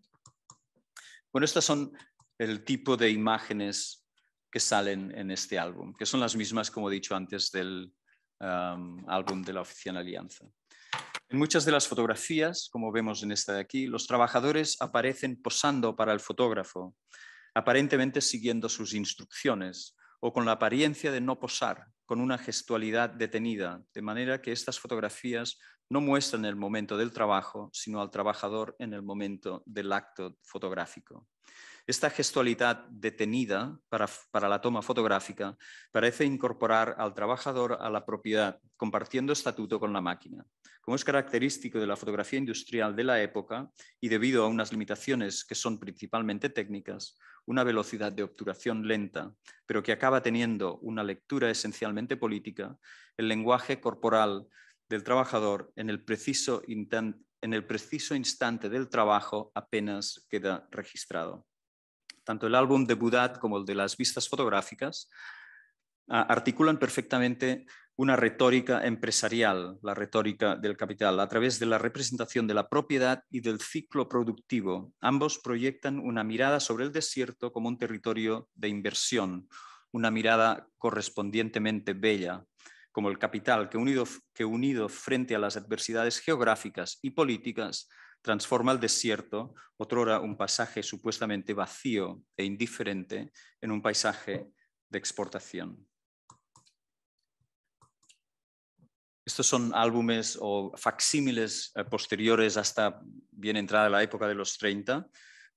Bueno, estas son el tipo de imágenes que salen en este álbum, que son las mismas, como he dicho antes, del um, álbum de la Oficina Alianza. En muchas de las fotografías, como vemos en esta de aquí, los trabajadores aparecen posando para el fotógrafo, aparentemente siguiendo sus instrucciones o con la apariencia de no posar, con una gestualidad detenida, de manera que estas fotografías no muestran el momento del trabajo, sino al trabajador en el momento del acto fotográfico. Esta gestualidad detenida para, la toma fotográfica parece incorporar al trabajador a la propiedad, compartiendo estatuto con la máquina. Como es característico de la fotografía industrial de la época y debido a unas limitaciones que son principalmente técnicas, una velocidad de obturación lenta, pero que acaba teniendo una lectura esencialmente política, el lenguaje corporal del trabajador en el preciso instante del trabajo apenas queda registrado tanto el álbum de Budat como el de las vistas fotográficas, ah, articulan perfectamente una retórica empresarial, la retórica del capital, a través de la representación de la propiedad y del ciclo productivo. Ambos proyectan una mirada sobre el desierto como un territorio de inversión, una mirada correspondientemente bella, como el capital que unido frente a las adversidades geográficas y políticas transforma el desierto, otrora un pasaje supuestamente vacío e indiferente, en un paisaje de exportación. Estos son álbumes o facsímiles eh, posteriores hasta bien entrada la época de los 30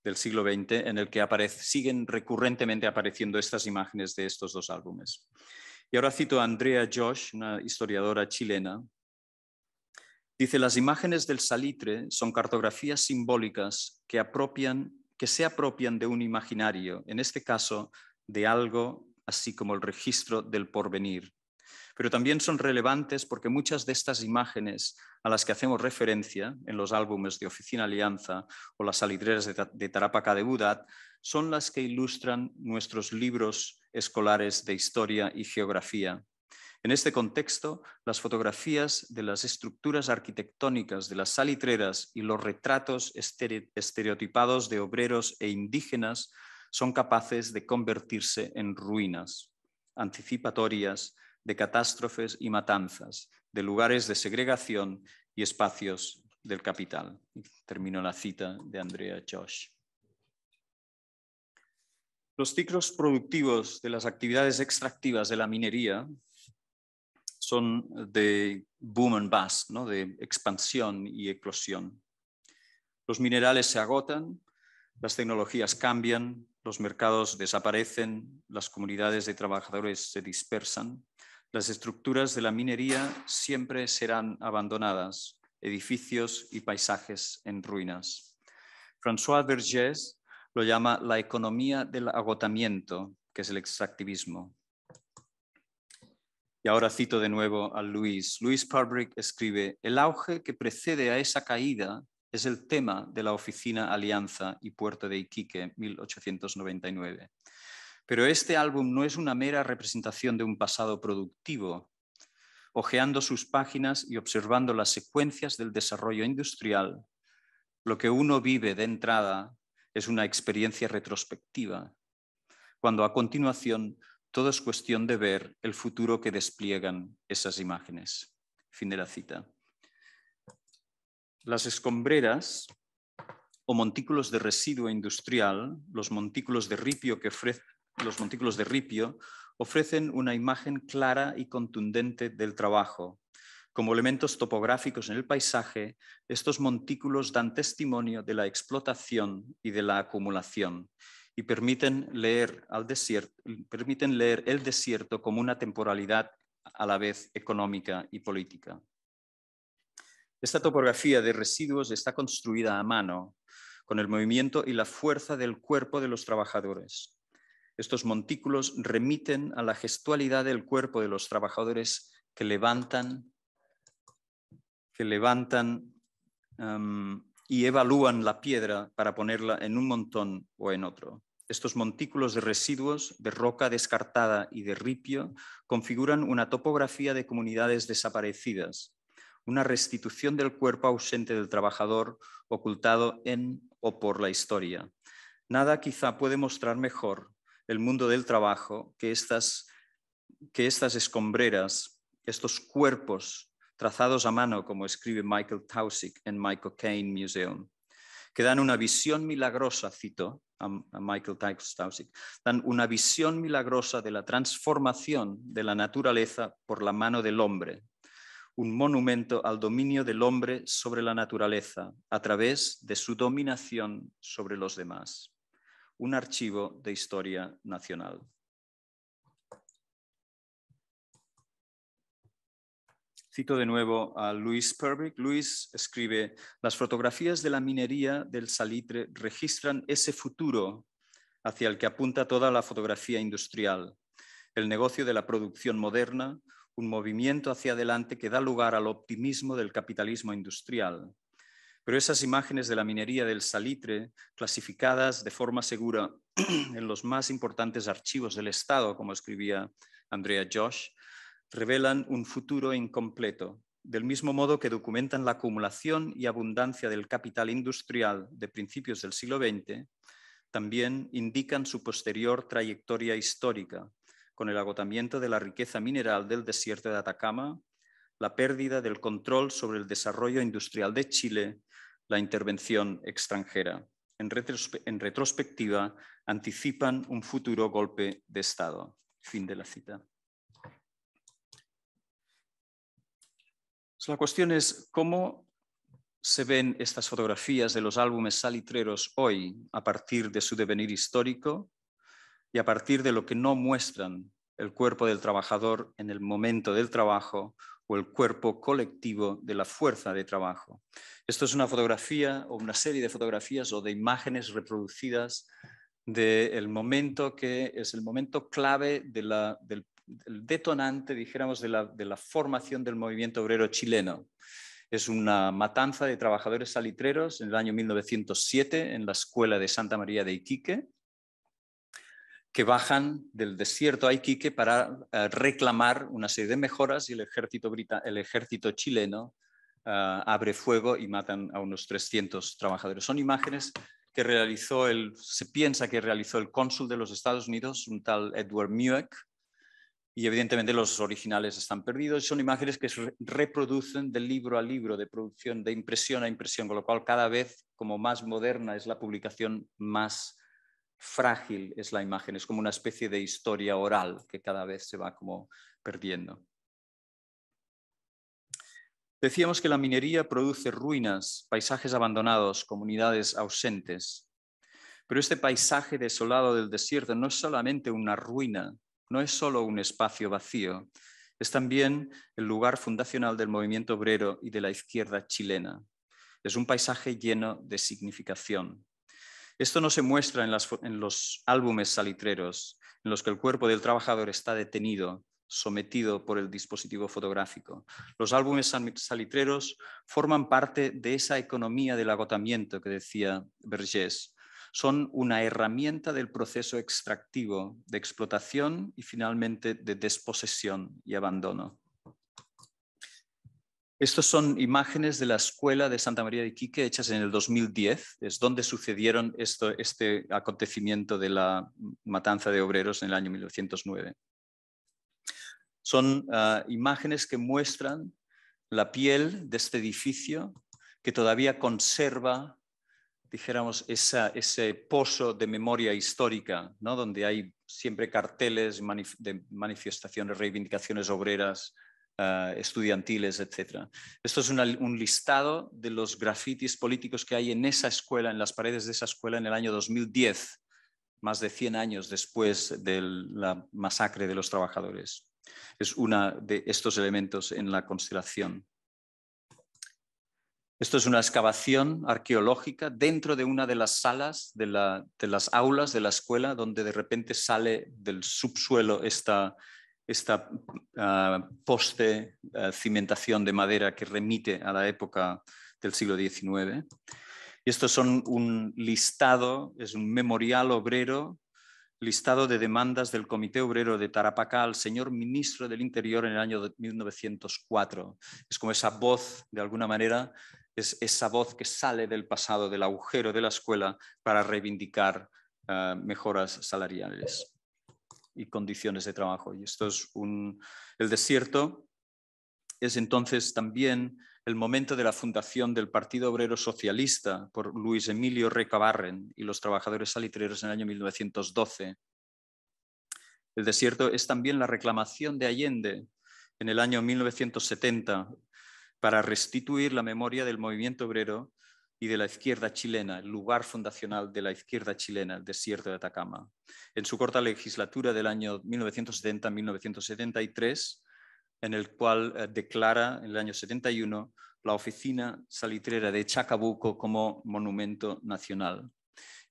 del siglo XX, en el que siguen recurrentemente apareciendo estas imágenes de estos dos álbumes. Y ahora cito a Andrea Josh, una historiadora chilena, Dice, las imágenes del salitre son cartografías simbólicas que, se apropian de un imaginario, en este caso de algo así como el registro del porvenir. Pero también son relevantes porque muchas de estas imágenes a las que hacemos referencia en los álbumes de Oficina Alianza o las salitreras de, Tarapacá de Budat son las que ilustran nuestros libros escolares de historia y geografía. En este contexto, las fotografías de las estructuras arquitectónicas de las salitreras y los retratos estereotipados de obreros e indígenas son capaces de convertirse en ruinas anticipatorias de catástrofes y matanzas, de lugares de segregación y espacios del capital. Termino la cita de Andrea Josh. Los ciclos productivos de las actividades extractivas de la minería son de boom and bust, de expansión y explosión. Los minerales se agotan, las tecnologías cambian, los mercados desaparecen, las comunidades de trabajadores se dispersan, las estructuras de la minería siempre serán abandonadas, edificios y paisajes en ruinas. François Vergès lo llama la economía del agotamiento, que es el extractivismo. Y ahora cito de nuevo a Luis. Luis Parbrick escribe, el auge que precede a esa caída es el tema de la oficina Alianza y Puerto de Iquique, 1899. Pero este álbum no es una mera representación de un pasado productivo. Ojeando sus páginas y observando las secuencias del desarrollo industrial, lo que uno vive de entrada es una experiencia retrospectiva, cuando a continuación todo es cuestión de ver el futuro que despliegan esas imágenes. Fin de la cita. Las escombreras o montículos de residuo industrial, los montículos de ripio que los montículos de ripio ofrecen una imagen clara y contundente del trabajo. Como elementos topográficos en el paisaje, estos montículos dan testimonio de la explotación y de la acumulación y permiten leer, el desierto como una temporalidad a la vez económica y política. Esta topografía de residuos está construida a mano, con el movimiento y la fuerza del cuerpo de los trabajadores. Estos montículos remiten a la gestualidad del cuerpo de los trabajadores que levantan, levantan em, y evalúan la piedra para ponerla en un montón o en otro. Estos montículos de residuos, de roca descartada y de ripio configuran una topografía de comunidades desaparecidas, una restitución del cuerpo ausente del trabajador ocultado en o por la historia. Nada quizá puede mostrar mejor el mundo del trabajo que estas, que estas escombreras, estos cuerpos trazados a mano, como escribe Michael Taussig en Michael Caine Museum, que dan una visión milagrosa, cito, a, Michael Tausig, dan una visión milagrosa de la transformación de la naturaleza por la mano del hombre, un monumento al dominio del hombre sobre la naturaleza a través de su dominación sobre los demás, un archivo de historia nacional. Cito de nuevo a Luis Perbic. Luis escribe, las fotografías de la minería del salitre registran ese futuro hacia el que apunta toda la fotografía industrial, el negocio de la producción moderna, un movimiento hacia adelante que da lugar al optimismo del capitalismo industrial. Pero esas imágenes de la minería del salitre, clasificadas de forma segura en los más importantes archivos del Estado, como escribía Andrea Josh, revelan un futuro incompleto, del mismo modo que documentan la acumulación y abundancia del capital industrial de principios del siglo XX, también indican su posterior trayectoria histórica, con el agotamiento de la riqueza mineral del desierto de Atacama, la pérdida del control sobre el desarrollo industrial de Chile, la intervención extranjera. En, retrospectiva, anticipan un futuro golpe de Estado. Fin de la cita. La cuestión es cómo se ven estas fotografías de los álbumes salitreros hoy a partir de su devenir histórico y a partir de lo que no muestran el cuerpo del trabajador en el momento del trabajo o el cuerpo colectivo de la fuerza de trabajo. Esto es una fotografía o una serie de fotografías o de imágenes reproducidas del momento que es el momento clave de la, del, el detonante, dijéramos, de la, formación del movimiento obrero chileno. Es una matanza de trabajadores salitreros en el año 1907 en la escuela de Santa María de Iquique, que bajan del desierto a Iquique para eh, reclamar una serie de mejoras y el ejército, el ejército chileno eh, abre fuego y matan a unos 300 trabajadores. Son imágenes que realizó el, se piensa que realizó el cónsul de los Estados Unidos, un tal Edward Mueck, y evidentemente los originales están perdidos. Son imágenes que se reproducen de libro a libro, de producción, de impresión a impresión, con lo cual cada vez como más moderna es la publicación, más frágil es la imagen. Es como una especie de historia oral que cada vez se va como perdiendo. Decíamos que la minería produce ruinas, paisajes abandonados, comunidades ausentes. Pero este paisaje desolado del desierto no es solamente una ruina, no es solo un espacio vacío, es también el lugar fundacional del movimiento obrero y de la izquierda chilena. Es un paisaje lleno de significación. Esto no se muestra en, los álbumes salitreros, en los que el cuerpo del trabajador está detenido, sometido por el dispositivo fotográfico. Los álbumes salitreros forman parte de esa economía del agotamiento que decía Vergés, son una herramienta del proceso extractivo de explotación y finalmente de desposesión y abandono. Estas son imágenes de la escuela de Santa María de Quique hechas en el 2010, es donde sucedieron este acontecimiento de la matanza de obreros en el año 1909. Son ah, imágenes que muestran la piel de este edificio que todavía conserva dijéramos, ese pozo de memoria histórica, ¿no? donde hay siempre carteles de manifestaciones, reivindicaciones obreras, ah, estudiantiles, etc. Esto es un listado de los grafitis políticos que hay en esa escuela, en las paredes de esa escuela en el año 2010, más de 100 años después de la masacre de los trabajadores. Es uno de estos elementos en la constelación. Esto es una excavación arqueológica dentro de una de las salas, de, las aulas de la escuela, donde de repente sale del subsuelo esta, esta ah, poste ah, cimentación de madera que remite a la época del siglo XIX. Y estos son un listado, es un memorial obrero, listado de demandas del Comité Obrero de Tarapacá al señor ministro del Interior en el año 1904. Es como esa voz, de alguna manera, es esa voz que sale del pasado, del agujero de la escuela, para reivindicar eh, mejoras salariales y condiciones de trabajo. Y esto es un, el desierto, es entonces también el momento de la fundación del Partido Obrero Socialista por Luis Emilio Recabarren y los trabajadores salitreros en el año 1912. El desierto es también la reclamación de Allende en el año 1970 para restituir la memoria del movimiento obrero y de la izquierda chilena, el lugar fundacional de la izquierda chilena, el desierto de Atacama. En su corta legislatura del año 1970-1973, en el cual eh, declara en el año 71 la oficina salitrera de Chacabuco como monumento nacional.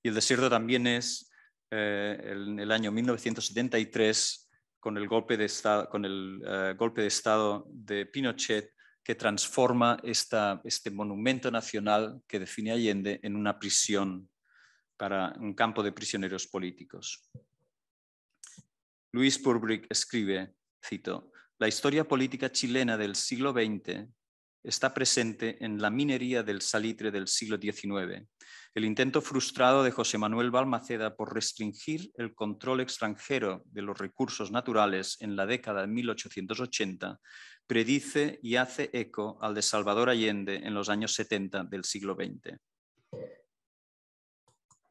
Y el desierto también es, eh, en el año 1973, con el golpe de, con el, eh, golpe de Estado de Pinochet, que transforma este monumento nacional que define Allende en una prisión, para un campo de prisioneros políticos. Luis Purbrick escribe, cito, La historia política chilena del siglo XX está presente en la minería del salitre del siglo XIX, el intento frustrado de José Manuel Balmaceda por restringir el control extranjero de los recursos naturales en la década de 1880 predice y hace eco al de Salvador Allende en los años 70 del siglo XX.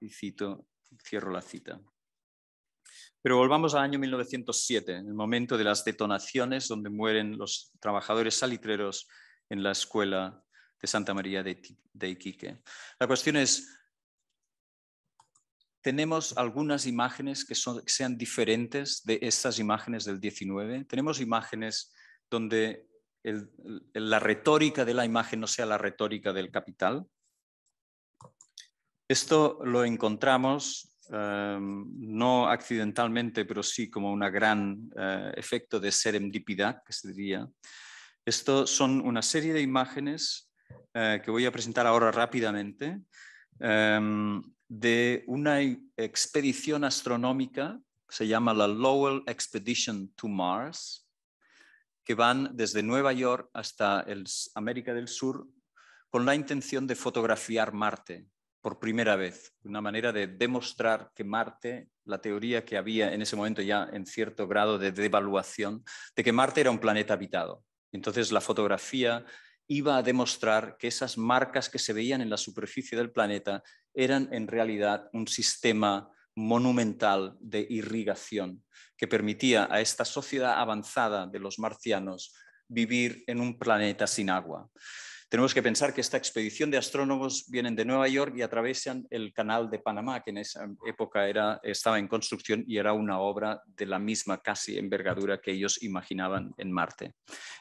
Y cito, cierro la cita. Pero volvamos al año 1907, el momento de las detonaciones donde mueren los trabajadores salitreros en la escuela de Santa María de, Iquique. La cuestión es, tenemos algunas imágenes que, sean diferentes de estas imágenes del 19. Tenemos imágenes donde la retórica de la imagen no sea la retórica del capital. Esto lo encontramos em, no accidentalmente, pero sí como un gran eh, efecto de serendipidad, que se diría, esto son una serie de imágenes eh, que voy a presentar ahora rápidamente em, de una expedición astronómica, se llama la Lowell Expedition to Mars, que van desde Nueva York hasta el América del Sur con la intención de fotografiar Marte por primera vez, una manera de demostrar que Marte, la teoría que había en ese momento ya en cierto grado de devaluación, de que Marte era un planeta habitado. Entonces la fotografía iba a demostrar que esas marcas que se veían en la superficie del planeta eran en realidad un sistema monumental de irrigación que permitía a esta sociedad avanzada de los marcianos vivir en un planeta sin agua. Tenemos que pensar que esta expedición de astrónomos vienen de Nueva York y atraviesan el canal de Panamá, que en esa época estaba en construcción y era una obra de la misma casi envergadura que ellos imaginaban en Marte.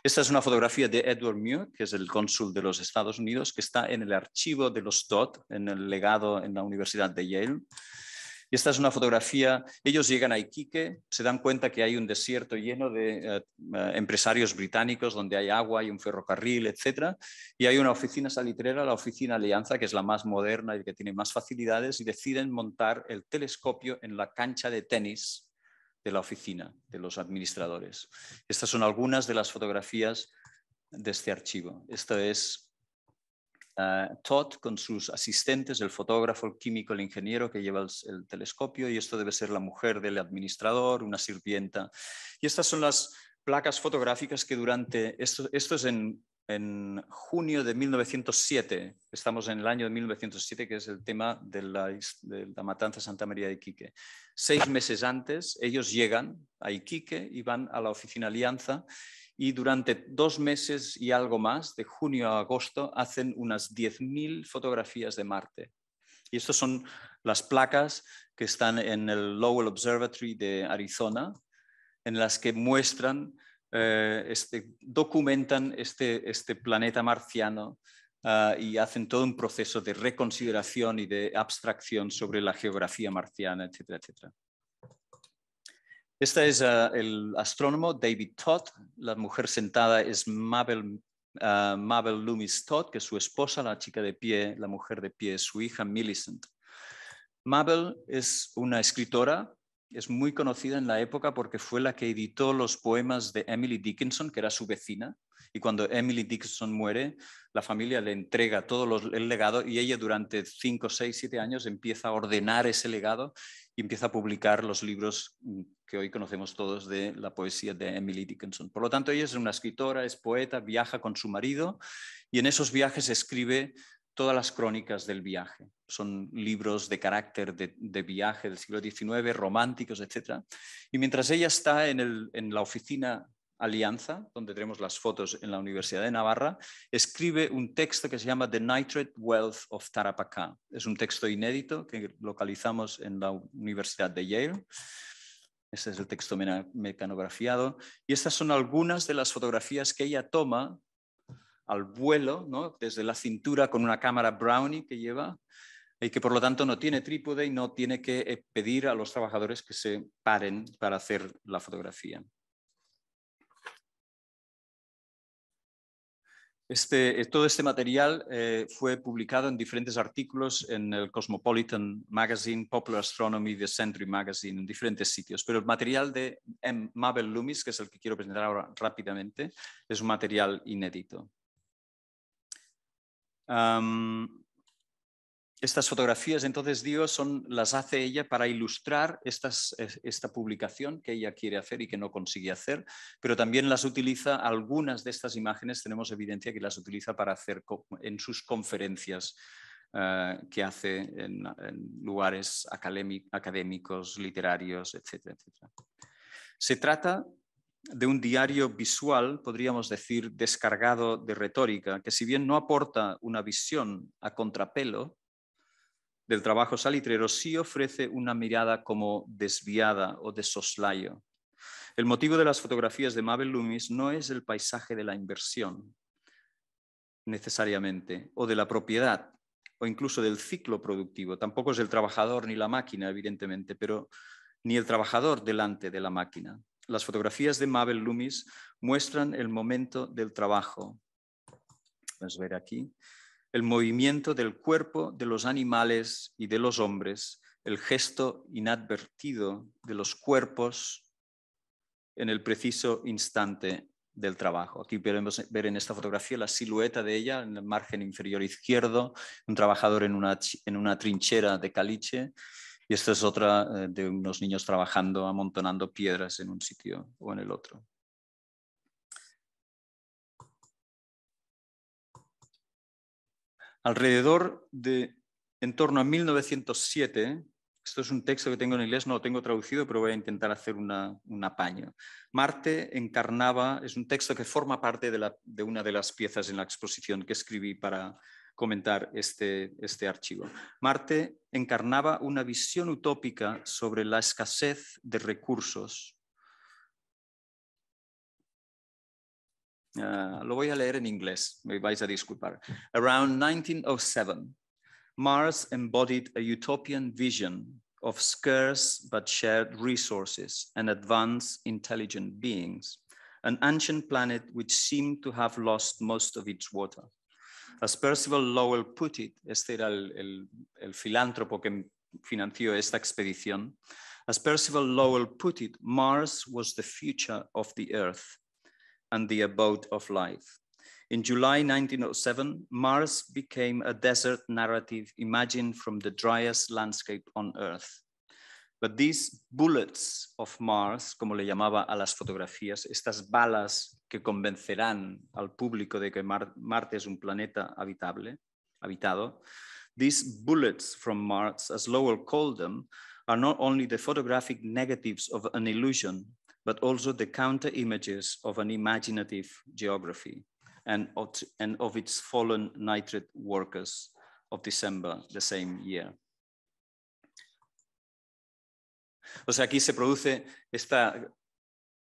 Esta es una fotografía de Edward Muir, que es el cónsul de los Estados Unidos, que está en el archivo de los Todd, en el legado en la Universidad de Yale. Y esta es una fotografía, ellos llegan a Iquique, se dan cuenta que hay un desierto lleno de eh, eh, empresarios británicos donde hay agua, hay un ferrocarril, etc. Y hay una oficina salitrera, la oficina Alianza, que es la más moderna y que tiene más facilidades, y deciden montar el telescopio en la cancha de tenis de la oficina, de los administradores. Estas son algunas de las fotografías de este archivo. Esto es Todd con sus asistentes, el fotógrafo, el químico, el ingeniero que lleva el, telescopio, y esto debe ser la mujer del administrador, una sirvienta. Y estas son las placas fotográficas que durante, esto, es en, junio de 1907, estamos en el año de 1907, que es el tema de la, de la matanza Santa María de Iquique. Seis meses antes, ellos llegan a Iquique y van a la oficina Alianza y durante dos meses y algo más, de junio a agosto, hacen unas 10.000 fotografías de Marte. Y estas son las placas que están en el Lowell Observatory de Arizona, en las que muestran, eh, este, documentan este, este, planeta marciano ah, y hacen todo un proceso de reconsideración y de abstracción sobre la geografía marciana, etcétera, etcétera. Esta es ah, el astrónomo David Todd. La mujer sentada es Mabel, ah, Mabel Loomis Todd, que es su esposa. La chica de pie, la mujer de pie, es su hija Millicent. Mabel es una escritora, es muy conocida en la época porque fue la que editó los poemas de Emily Dickinson, que era su vecina. Y cuando Emily Dickinson muere, la familia le entrega todo el legado y ella durante 5, 6, 7 años empieza a ordenar ese legado y empieza a publicar los libros mm, que hoy conocemos todos de la poesía de Emily Dickinson. Por lo tanto, ella es una escritora, es poeta, viaja con su marido y en esos viajes escribe todas las crónicas del viaje. Son libros de carácter de, viaje del siglo XIX, románticos, etc. Y mientras ella está en, el, en la oficina alianza, donde tenemos las fotos en la Universidad de Navarra, escribe un texto que se llama The Nitrate Wealth of Tarapacá. Es un texto inédito que localizamos en la Universidad de Yale. Este es el texto mecanografiado. Y estas son algunas de las fotografías que ella toma al vuelo, desde la cintura con una cámara Brownie que lleva y que por lo tanto no tiene trípode y no tiene que eh, pedir a los trabajadores que se paren para hacer la fotografía. Este, eh, todo este material eh, fue publicado en diferentes artículos en el Cosmopolitan Magazine, Popular Astronomy, The Century Magazine, en diferentes sitios. Pero el material de Mabel Loomis, que es el que quiero presentar ahora rápidamente, es un material inédito estas fotografías entonces Dios son, las hace ella para ilustrar esta publicación que ella quiere hacer y que no consigue hacer, pero también las utiliza, algunas de estas imágenes tenemos evidencia que las utiliza para hacer en sus conferencias eh, que hace en, lugares académicos, literarios, etc. etcétera. Se trata de un diario visual, podríamos decir, descargado de retórica, que si bien no aporta una visión a contrapelo, del trabajo salitrero sí ofrece una mirada como desviada o de soslayo. El motivo de las fotografías de Mabel Loomis no es el paisaje de la inversión, necesariamente, o de la propiedad, o incluso del ciclo productivo. Tampoco es el trabajador ni la máquina, evidentemente, pero ni el trabajador delante de la máquina. Las fotografías de Mabel Loomis muestran el momento del trabajo. a ver aquí el movimiento del cuerpo de los animales y de los hombres, el gesto inadvertido de los cuerpos en el preciso instante del trabajo. Aquí podemos ver en esta fotografía la silueta de ella en el margen inferior izquierdo, un trabajador en una, en una trinchera de caliche, y esta es otra eh, de unos niños trabajando, amontonando piedras en un sitio o en el otro. alrededor de, en torno a 1907, esto es un texto que tengo en inglés, no lo tengo traducido, pero voy a intentar hacer una, un apaño. Marte encarnaba, es un texto que forma parte de, una de las piezas en la exposición que escribí para comentar este, este archivo. Marte encarnaba una visión utópica sobre la escasez de recursos Ah, lo voy a leer en inglés, me vais a disculpar. Around 1907, Mars embodied a utopian vision of scarce but shared resources and advanced intelligent beings, an ancient planet which seemed to have lost most of its water. As Percival Lowell put it, este era el, el, el filántropo que financió esta expedición, as Percival Lowell put it, Mars was the future of the Earth and the abode of life. In July 1907, Mars became a desert narrative imagined from the driest landscape on Earth. But these bullets of Mars, como le llamaba a las fotografías, estas balas que convencerán al público de que Mar Marte es un planeta habitable, habitado, these bullets from Mars, as Lowell called them, are not only the photographic negatives of an illusion, but also the counter images of an imaginative geography and of, and of its fallen nitrate workers of December the same year. O sea, aquí se produce esta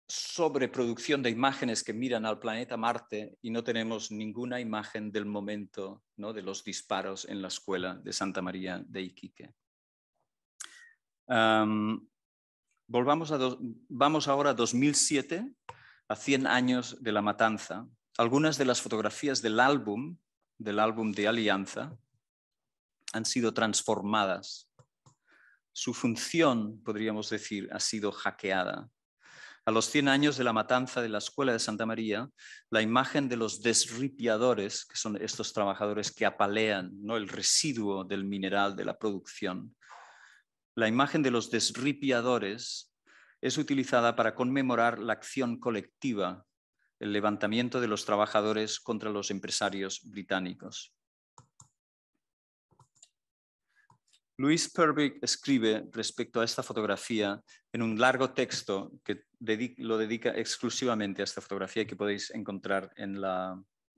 sobreproducción de imágenes que miran al planeta Marte y no tenemos ninguna imagen del momento de los disparos en la escuela de Santa María de Iquique. Volvamos vamos ahora a 2007, a 100 años de la matanza. Algunas de las fotografías del álbum, del álbum de Alianza, han sido transformadas. Su función, podríamos decir, ha sido hackeada. A los 100 años de la matanza de la Escuela de Santa María, la imagen de los desripiadores, que son estos trabajadores que apalean ¿no? el residuo del mineral de la producción, la imagen de los desripiadores es utilizada para conmemorar la acción colectiva, el levantamiento de los trabajadores contra los empresarios británicos. Luis Pervik escribe respecto a esta fotografía en un largo texto que lo dedica exclusivamente a esta fotografía que podéis encontrar en,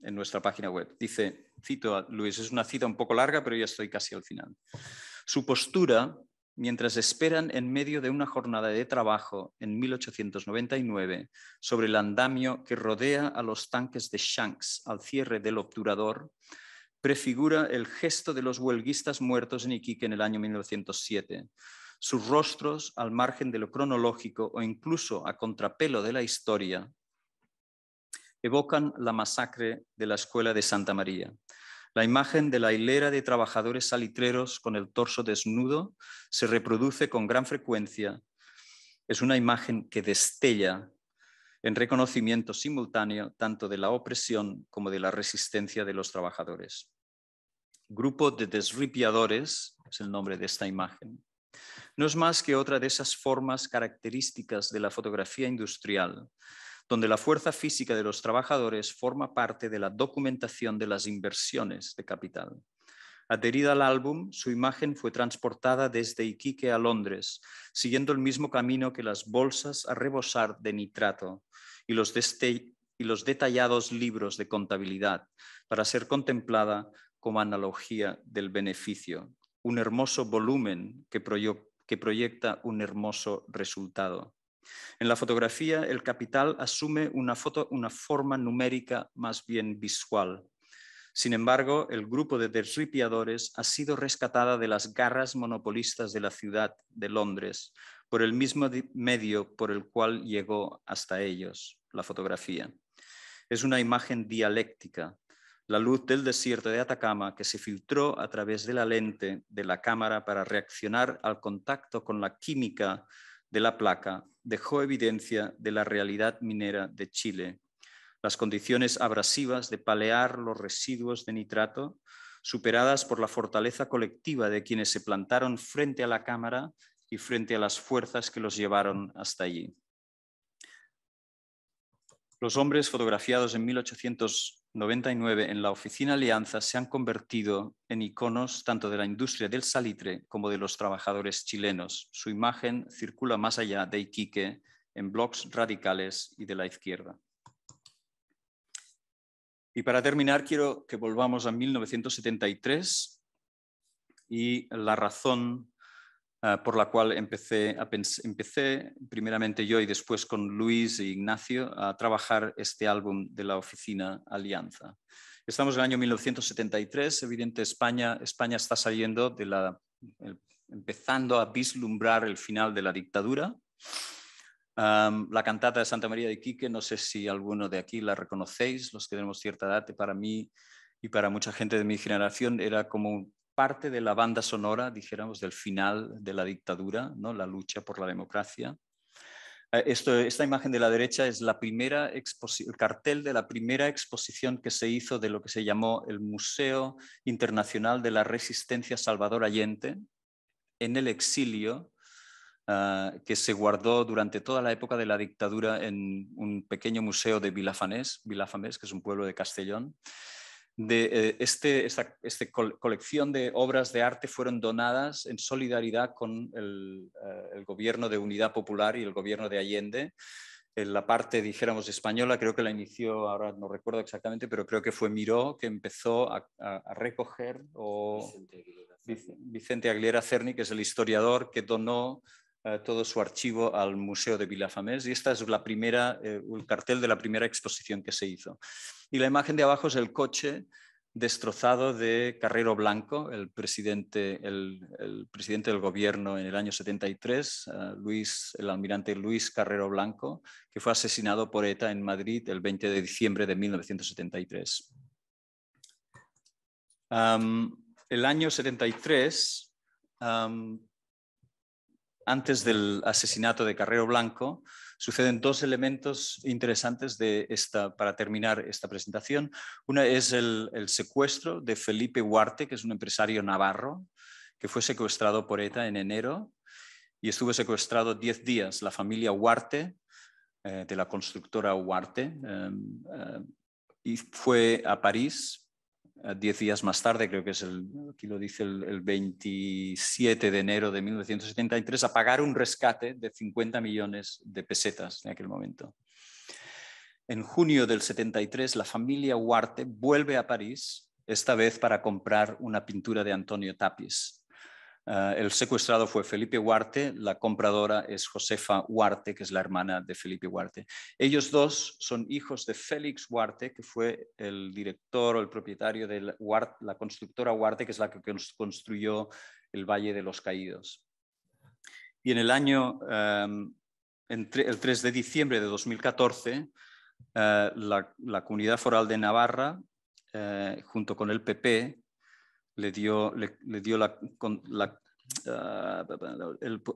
en nuestra página web. Dice, cito a Luis, es una cita un poco larga, pero ya estoy casi al final. Su postura mientras esperan en medio de una jornada de trabajo en 1899 sobre el andamio que rodea a los tanques de Shanks al cierre del obturador, prefigura el gesto de los huelguistas muertos en Iquique en el año 1907. Sus rostros, al margen de lo cronológico o incluso a contrapelo de la historia, evocan la masacre de la Escuela de Santa María, la imagen de la hilera de trabajadores salitreros con el torso desnudo se reproduce con gran frecuencia. Es una imagen que destella en reconocimiento simultáneo tanto de la opresión como de la resistencia de los trabajadores. Grupo de desripiadores es el nombre de esta imagen. No es más que otra de esas formas características de la fotografía industrial, donde la fuerza física de los trabajadores forma parte de la documentación de las inversiones de capital. Adherida al álbum, su imagen fue transportada desde Iquique a Londres, siguiendo el mismo camino que las bolsas a rebosar de nitrato y los, detallados libros de contabilidad, para ser contemplada como analogía del beneficio, un hermoso volumen que proyecta un hermoso resultado. En la fotografía, el capital asume una, foto, una forma numérica más bien visual. Sin embargo, el grupo de desripiadores ha sido rescatada de las garras monopolistas de la ciudad de Londres por el mismo medio por el cual llegó hasta ellos, la fotografía. Es una imagen dialéctica, la luz del desierto de Atacama que se filtró a través de la lente de la cámara para reaccionar al contacto con la química de la placa dejó evidencia de la realidad minera de Chile. Las condiciones abrasivas de palear los residuos de nitrato, superadas por la fortaleza colectiva de quienes se plantaron frente a la Cámara y frente a las fuerzas que los llevaron hasta allí. Los hombres fotografiados en 1800 99 en la oficina Alianza se han convertido en iconos tanto de la industria del salitre como de los trabajadores chilenos. Su imagen circula más allá de Iquique en blogs radicales y de la izquierda. Y para terminar, quiero que volvamos a 1973 y la razón Ah, por la cual empecé, empecé primeramente yo y después con Luis e Ignacio a trabajar este álbum de la oficina Alianza. Estamos en el año 1973, evidente España, España está saliendo de la, empezando a vislumbrar el final de la dictadura. la cantata de Santa María de Quique, no sé si alguno de aquí la reconocéis, los que tenemos cierta edad, para mí y para mucha gente de mi generación era como parte de la banda sonora, dijéramos, del final de la dictadura, ¿no? la lucha por la democracia. Eh, esto, esta imagen de la derecha es la primera el cartel de la primera exposición que se hizo de lo que se llamó el Museo Internacional de la Resistencia Salvador Allende en el exilio, ah, que se guardó durante toda la época de la dictadura en un pequeño museo de Vilafanés, Vilafanés que es un pueblo de Castellón de eh, este, esta este colección de obras de arte fueron donadas en solidaridad con eh, el, gobierno de Unidad Popular y el gobierno de Allende. En la parte, dijéramos, española, creo que la inició, ahora no recuerdo exactamente, pero creo que fue Miró que empezó a, a recoger, o Vicente Aguilera Cerni, que es el historiador que donó eh, todo su archivo al Museo de Vilafamés y esta es la primera, eh, el cartel de la primera exposición que se hizo. Y la imagen de abajo es el coche destrozado de Carrero Blanco, el presidente, el, presidente del gobierno en el año 73, eh, Luis, el almirante Luis Carrero Blanco, que fue asesinado por ETA en Madrid el 20 de diciembre de 1973. el año 73, antes del asesinato de Carrero Blanco, suceden dos elementos interesantes de para terminar esta presentación. Una es el, secuestro de Felipe Huarte, que es un empresario navarro, que fue secuestrado por ETA en enero y estuvo secuestrado 10 días. La familia Huarte, eh, de la constructora Huarte, em, eh, y fue a París eh, diez días más tarde, creo que es el, aquí lo dice el, el, 27 de enero de 1973, a pagar un rescate de 50 millones de pesetas en aquel momento. En junio del 73, la familia Huarte vuelve a París, esta vez para comprar una pintura de Antonio Tapis. Eh, el secuestrado fue Felipe Huarte, la compradora es Josefa Huarte, que es la hermana de Felipe Huarte. Ellos dos son hijos de Félix Huarte, que fue el director o el propietario de la, constructora Huarte, que es la que construyó el Valle de los Caídos. Y en el año, em, el 3 de diciembre de 2014, eh, la, comunidad foral de Navarra, eh, junto con el PP, le dio, la, ah,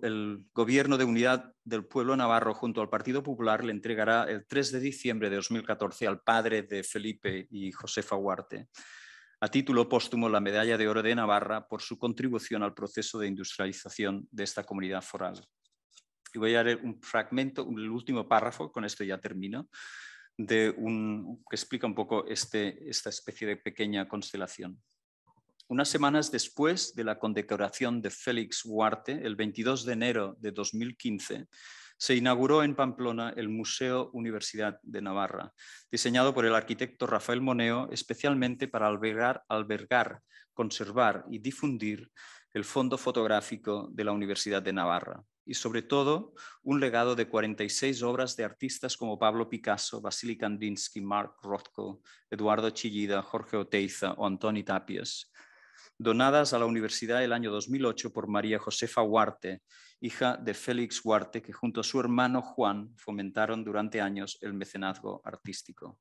el, Gobierno de Unidad del Pueblo Navarro junto al Partido Popular le entregará el 3 de diciembre de 2014 al padre de Felipe y Josefa Huarte a título póstumo la Medalla de Oro de Navarra por su contribución al proceso de industrialización de esta comunidad foral. Y voy a leer un fragmento, el último párrafo, con esto ya termino, de un, que explica un poco este, esta especie de pequeña constelación unas semanas después de la condecoración de Félix Huarte, el 22 de enero de 2015, se inauguró en Pamplona el Museo Universidad de Navarra, diseñado por el arquitecto Rafael Moneo especialmente para albergar, albergar conservar y difundir el fondo fotográfico de la Universidad de Navarra y sobre todo un legado de 46 obras de artistas como Pablo Picasso, Vasily Kandinsky, Mark Rothko, Eduardo Chillida, Jorge Oteiza o Antoni Tapias, donadas a la universidad el año 2008 por María Josefa Huarte, hija de Félix Huarte, que junto a su hermano Juan fomentaron durante años el mecenazgo artístico.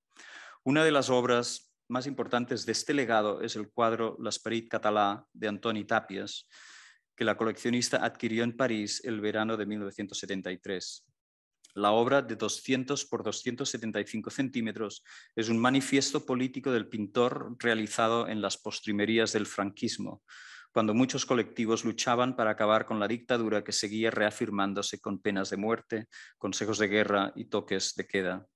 Una de las obras más importantes de este legado es el cuadro L'Esperit Catalá de Antoni Tapias, que la coleccionista adquirió en París el verano de 1973. La obra de 200 por 275 centímetros es un manifiesto político del pintor realizado en las postrimerías del franquismo, cuando muchos colectivos luchaban para acabar con la dictadura que seguía reafirmándose con penas de muerte, consejos de guerra y toques de queda.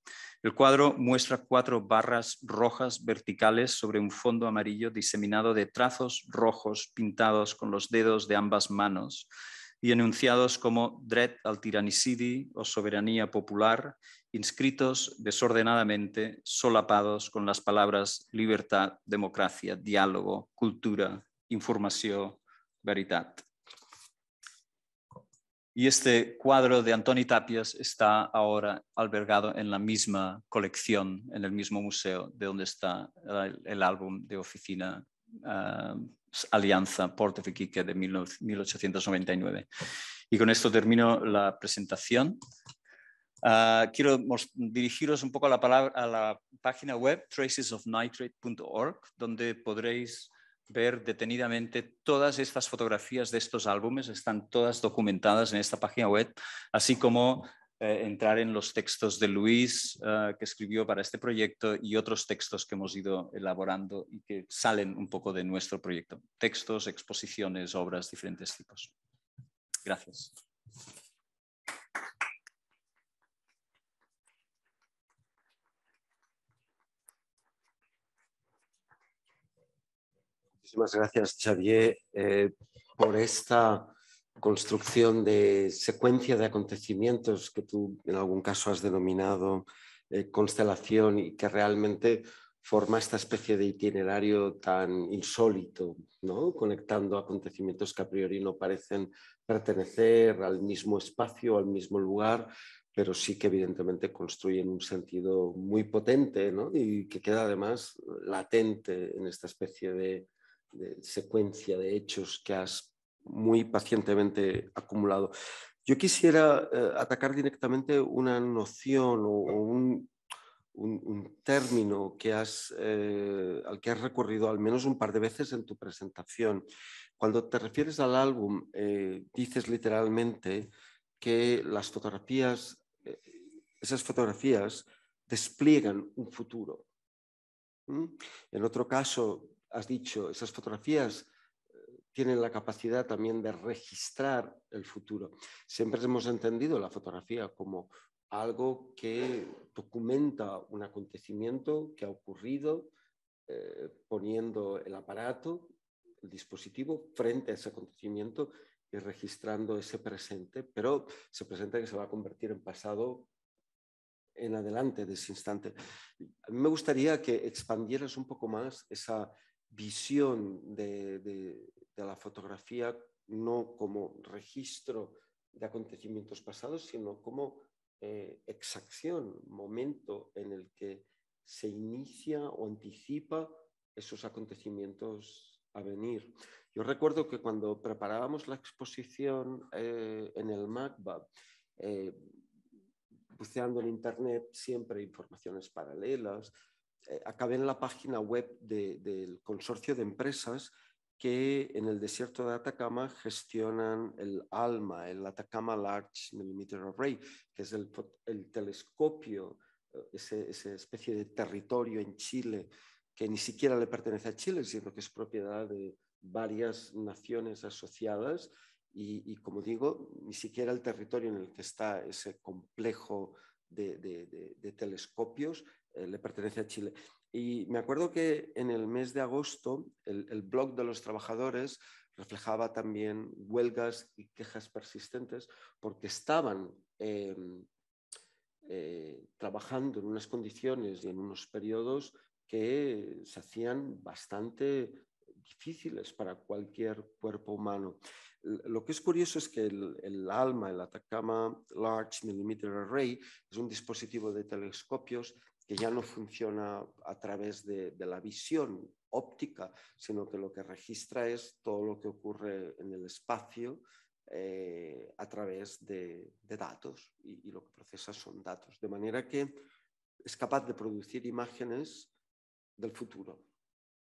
El cuadro muestra cuatro barras rojas verticales sobre un fondo amarillo diseminado de trazos rojos pintados con los dedos de ambas manos y enunciados como Dread al tiranicidi o soberanía popular, inscritos desordenadamente, solapados con las palabras libertad, democracia, diálogo, cultura, información, veridad. Y este cuadro de Antoni Tapias está ahora albergado en la misma colección, en el mismo museo de donde está el, álbum de oficina ah, alianza porte de 1899. Y con esto termino la presentación. Ah, quiero dirigiros un poco a la, a la página web tracesofnitrate.org, donde podréis ver detenidamente todas estas fotografías de estos álbumes, están todas documentadas en esta página web, así como eh, entrar en los textos de Luis eh, que escribió para este proyecto y otros textos que hemos ido elaborando y que salen un poco de nuestro proyecto. Textos, exposiciones, obras, diferentes tipos. Gracias. Muchísimas gracias, Xavier, eh, por esta construcción de secuencia de acontecimientos que tú en algún caso has denominado eh, constelación y que realmente forma esta especie de itinerario tan insólito, ¿no? conectando acontecimientos que a priori no parecen pertenecer al mismo espacio, al mismo lugar, pero sí que evidentemente construyen un sentido muy potente y que queda además latente en esta especie de secuencia de hechos que has muy pacientemente acumulado. Yo quisiera eh, atacar directamente una noción o, un, término que has, eh, al que has recurrido al menos un par de veces en tu presentación. Cuando te refieres al álbum, eh, dices literalmente que las fotografías, esas fotografías despliegan un futuro. En otro caso, has dicho, esas fotografías tienen la capacidad también de registrar el futuro. Siempre hemos entendido la fotografía como algo que documenta un acontecimiento que ha ocurrido eh, poniendo el aparato, el dispositivo frente a ese acontecimiento y registrando ese presente, pero ese presente que se va a convertir en pasado en adelante de ese instante. A mí me gustaría que expandieras un poco más esa visión de la fotografía no como registro de acontecimientos pasados, sino como eh, exacción, momento en el que se inicia o anticipa esos acontecimientos a venir. Yo recuerdo que cuando preparábamos la exposición eh, en el MACBA, eh, buceando en Internet siempre informaciones paralelas, eh, acabé en la página web del consorcio de empresas que en el desierto de Atacama gestionan el ALMA, el Atacama Large Millimeter Array, que es el, telescopio, eh, esa especie de territorio en Chile que ni siquiera le pertenece a Chile, sino que es propiedad de varias naciones asociadas y, como digo, ni siquiera el territorio en el que está ese complejo de, telescopios eh, le pertenece a Chile. Y me acuerdo que en el mes de agosto el, blog de los trabajadores reflejaba también huelgas y quejas persistentes porque estaban em, eh, trabajando en unas condiciones y en unos periodos que se hacían bastante difíciles para cualquier cuerpo humano. Lo que es curioso es que el, ALMA, el Atacama Large Millimeter Array, es un dispositivo de telescopios que ya no funciona a través de, la visión óptica, sino que lo que registra es todo lo que ocurre en el espacio eh, a través de, datos y, lo que procesa son datos. De manera que es capaz de producir imágenes del futuro,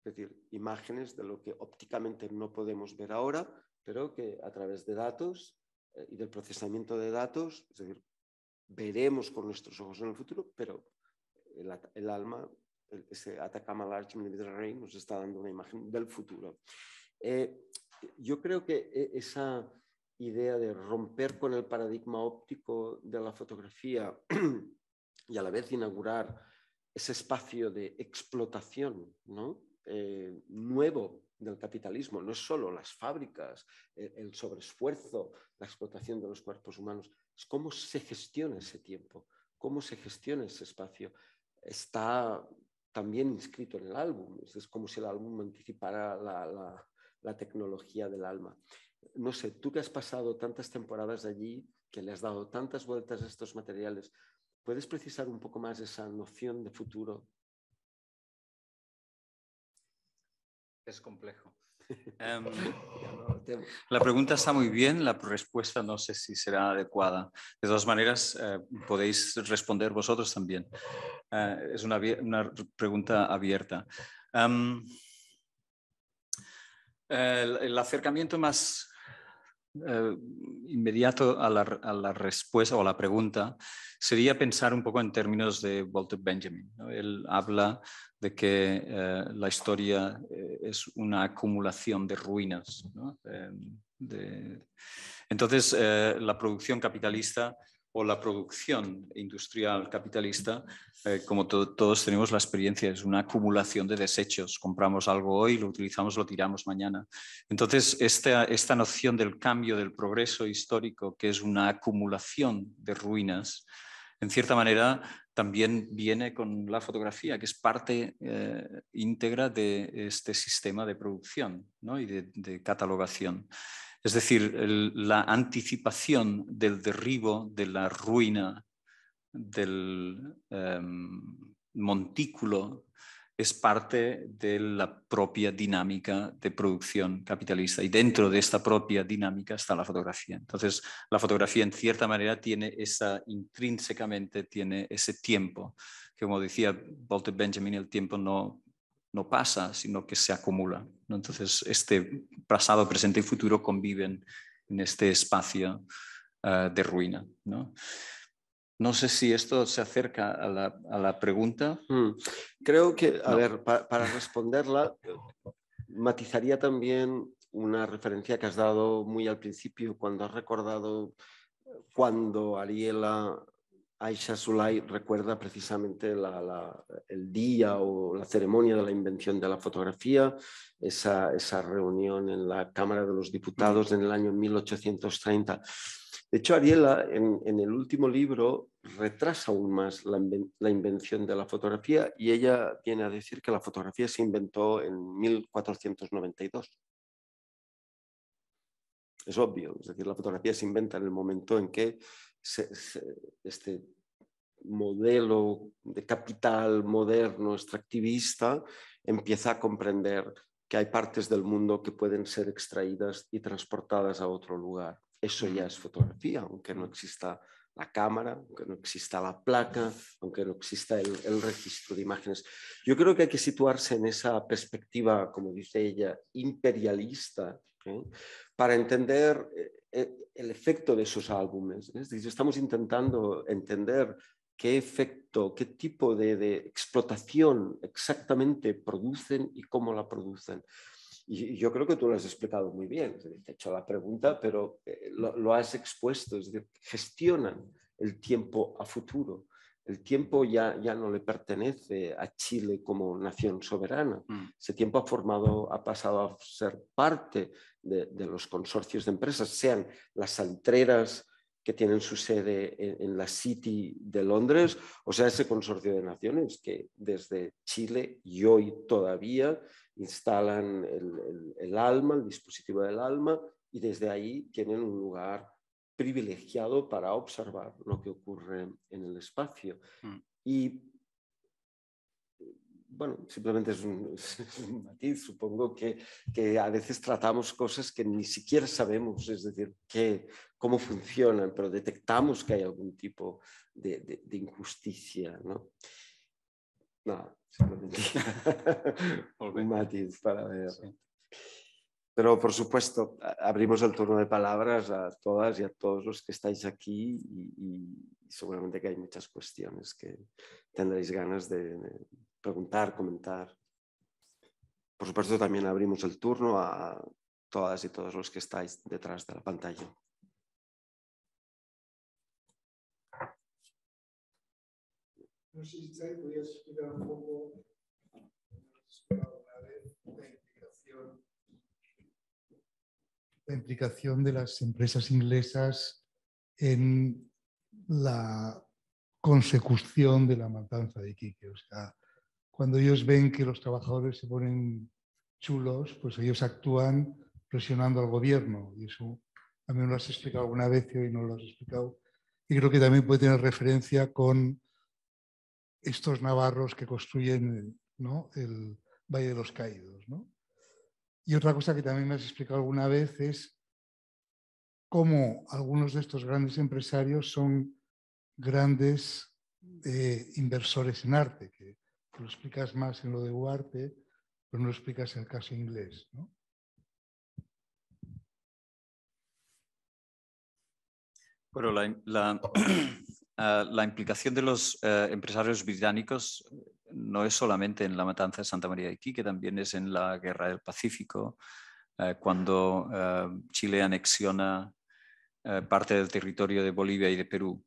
es decir, imágenes de lo que ópticamente no podemos ver ahora, pero que a través de datos eh, y del procesamiento de datos, es decir, veremos con nuestros ojos en el futuro, pero el, alma, ese Atacama Large Millimeter nos está dando una imagen del futuro. Eh, yo creo que e-, esa idea de romper con el paradigma óptico de la fotografía y a la vez inaugurar ese espacio de explotación ¿no? Eh, nuevo del capitalismo, no es solo las fábricas, e, el, sobreesfuerzo, la explotación de los cuerpos humanos, es cómo se gestiona ese tiempo, cómo se gestiona ese espacio. Está también inscrito en el álbum, es como si el álbum anticipara la tecnología del alma. No sé, tú que has pasado tantas temporadas allí, que le has dado tantas vueltas a estos materiales, ¿puedes precisar un poco más esa noción de futuro es complejo. Em, la pregunta está muy bien, la respuesta no sé si será adecuada. De todas maneras, eh, podéis responder vosotros también. Eh, es una, pregunta abierta. Em, el, acercamiento más eh, inmediato a la, a la, respuesta o a la pregunta sería pensar un poco en términos de Walter Benjamin. Él habla de que eh, la historia eh, es una acumulación de ruinas. Em, entonces, eh, la producción capitalista o la producción industrial capitalista, como todos tenemos la experiencia, es una acumulación de desechos. Compramos algo hoy, lo utilizamos, lo tiramos mañana. Entonces, esta, esta noción del cambio, del progreso histórico, que es una acumulación de ruinas, en cierta manera también viene con la fotografía, que es parte eh, íntegra de este sistema de producción y de, catalogación. Es decir, la anticipación del derribo, de la ruina, del em, montículo, es parte de la propia dinámica de producción capitalista y dentro de esta propia dinámica está la fotografía. Entonces, la fotografía en cierta manera tiene esa, intrínsecamente tiene ese tiempo, que como decía Walter Benjamin, el tiempo no, no pasa, sino que se acumula. ¿no? Entonces, este pasado, presente y futuro conviven en este espacio eh, de ruina. ¿no? No sé si esto se acerca a la, pregunta. Hmm. Creo que, a ver, para responderla, matizaría también una referencia que has dado muy al principio, cuando has recordado cuando Ariela Aisha Sulay recuerda precisamente el día o la ceremonia de la invención de la fotografía, esa, esa reunión en la Cámara de los Diputados en el año 1830. De hecho, Ariela, en, el último libro, retrasa aún más la, invención de la fotografía y ella viene a decir que la fotografía se inventó en 1492. Es obvio, es decir, la fotografía se inventa en el momento en que este modelo de capital moderno extractivista empieza a comprender que hay partes del mundo que pueden ser extraídas y transportadas a otro lugar eso ya es fotografía, aunque no exista la cámara, aunque no exista la placa, aunque no exista el, registro de imágenes. Yo creo que hay que situarse en esa perspectiva, como dice ella, imperialista, ¿eh? para entender eh, eh, el efecto de esos álbumes. estamos intentando entender qué efecto, qué tipo de explotación exactamente producen y cómo la producen. Y yo creo que tú lo has explicado muy bien. Te he hecho la pregunta, pero eh, lo, has expuesto. Es decir, gestionan el tiempo a futuro. El tiempo ya, ya no le pertenece a Chile como nación soberana. Mm. Ese tiempo ha, formado, ha pasado a ser parte de, los consorcios de empresas, sean las saltreras que tienen su sede en, la City de Londres, o sea, ese consorcio de naciones que desde Chile y hoy todavía instalan el, alma, el dispositivo del alma, y desde ahí tienen un lugar privilegiado para observar lo que ocurre en el espacio. Mm. Y bueno, simplemente es un, matiz, supongo que, a veces tratamos cosas que ni siquiera sabemos, es decir, que, cómo funcionan, pero detectamos que hay algún tipo de, injusticia. ¿no? para ver. Pero por supuesto, abrimos el turno de palabras a todas y a todos los que estáis aquí y, seguramente que hay muchas cuestiones que tendréis ganas de, de preguntar, comentar. Por supuesto, también abrimos el turno a todas y todos los que estáis detrás de la pantalla. No sé si te podías explicar un poco la implicación, la implicación de las empresas inglesas en la consecución de la matanza de Iquique. O sea, cuando ellos ven que los trabajadores se ponen chulos, pues ellos actúan presionando al gobierno. Y eso también lo has explicado alguna vez y hoy no lo has explicado. Y creo que también puede tener referencia con estos navarros que construyen el Valle de los Caídos. Y otra cosa que también me has explicado alguna vez es cómo algunos de estos grandes empresarios son grandes eh, inversores en arte, que, lo explicas más en lo de Uarte pero no lo explicas en el caso inglés. Bueno, la, Ah, la implicación de los eh, empresarios británicos eh, no es solamente en la matanza de Santa María de que también es en la Guerra del Pacífico, eh, cuando Chile anexiona parte del territorio de Bolivia y de Perú.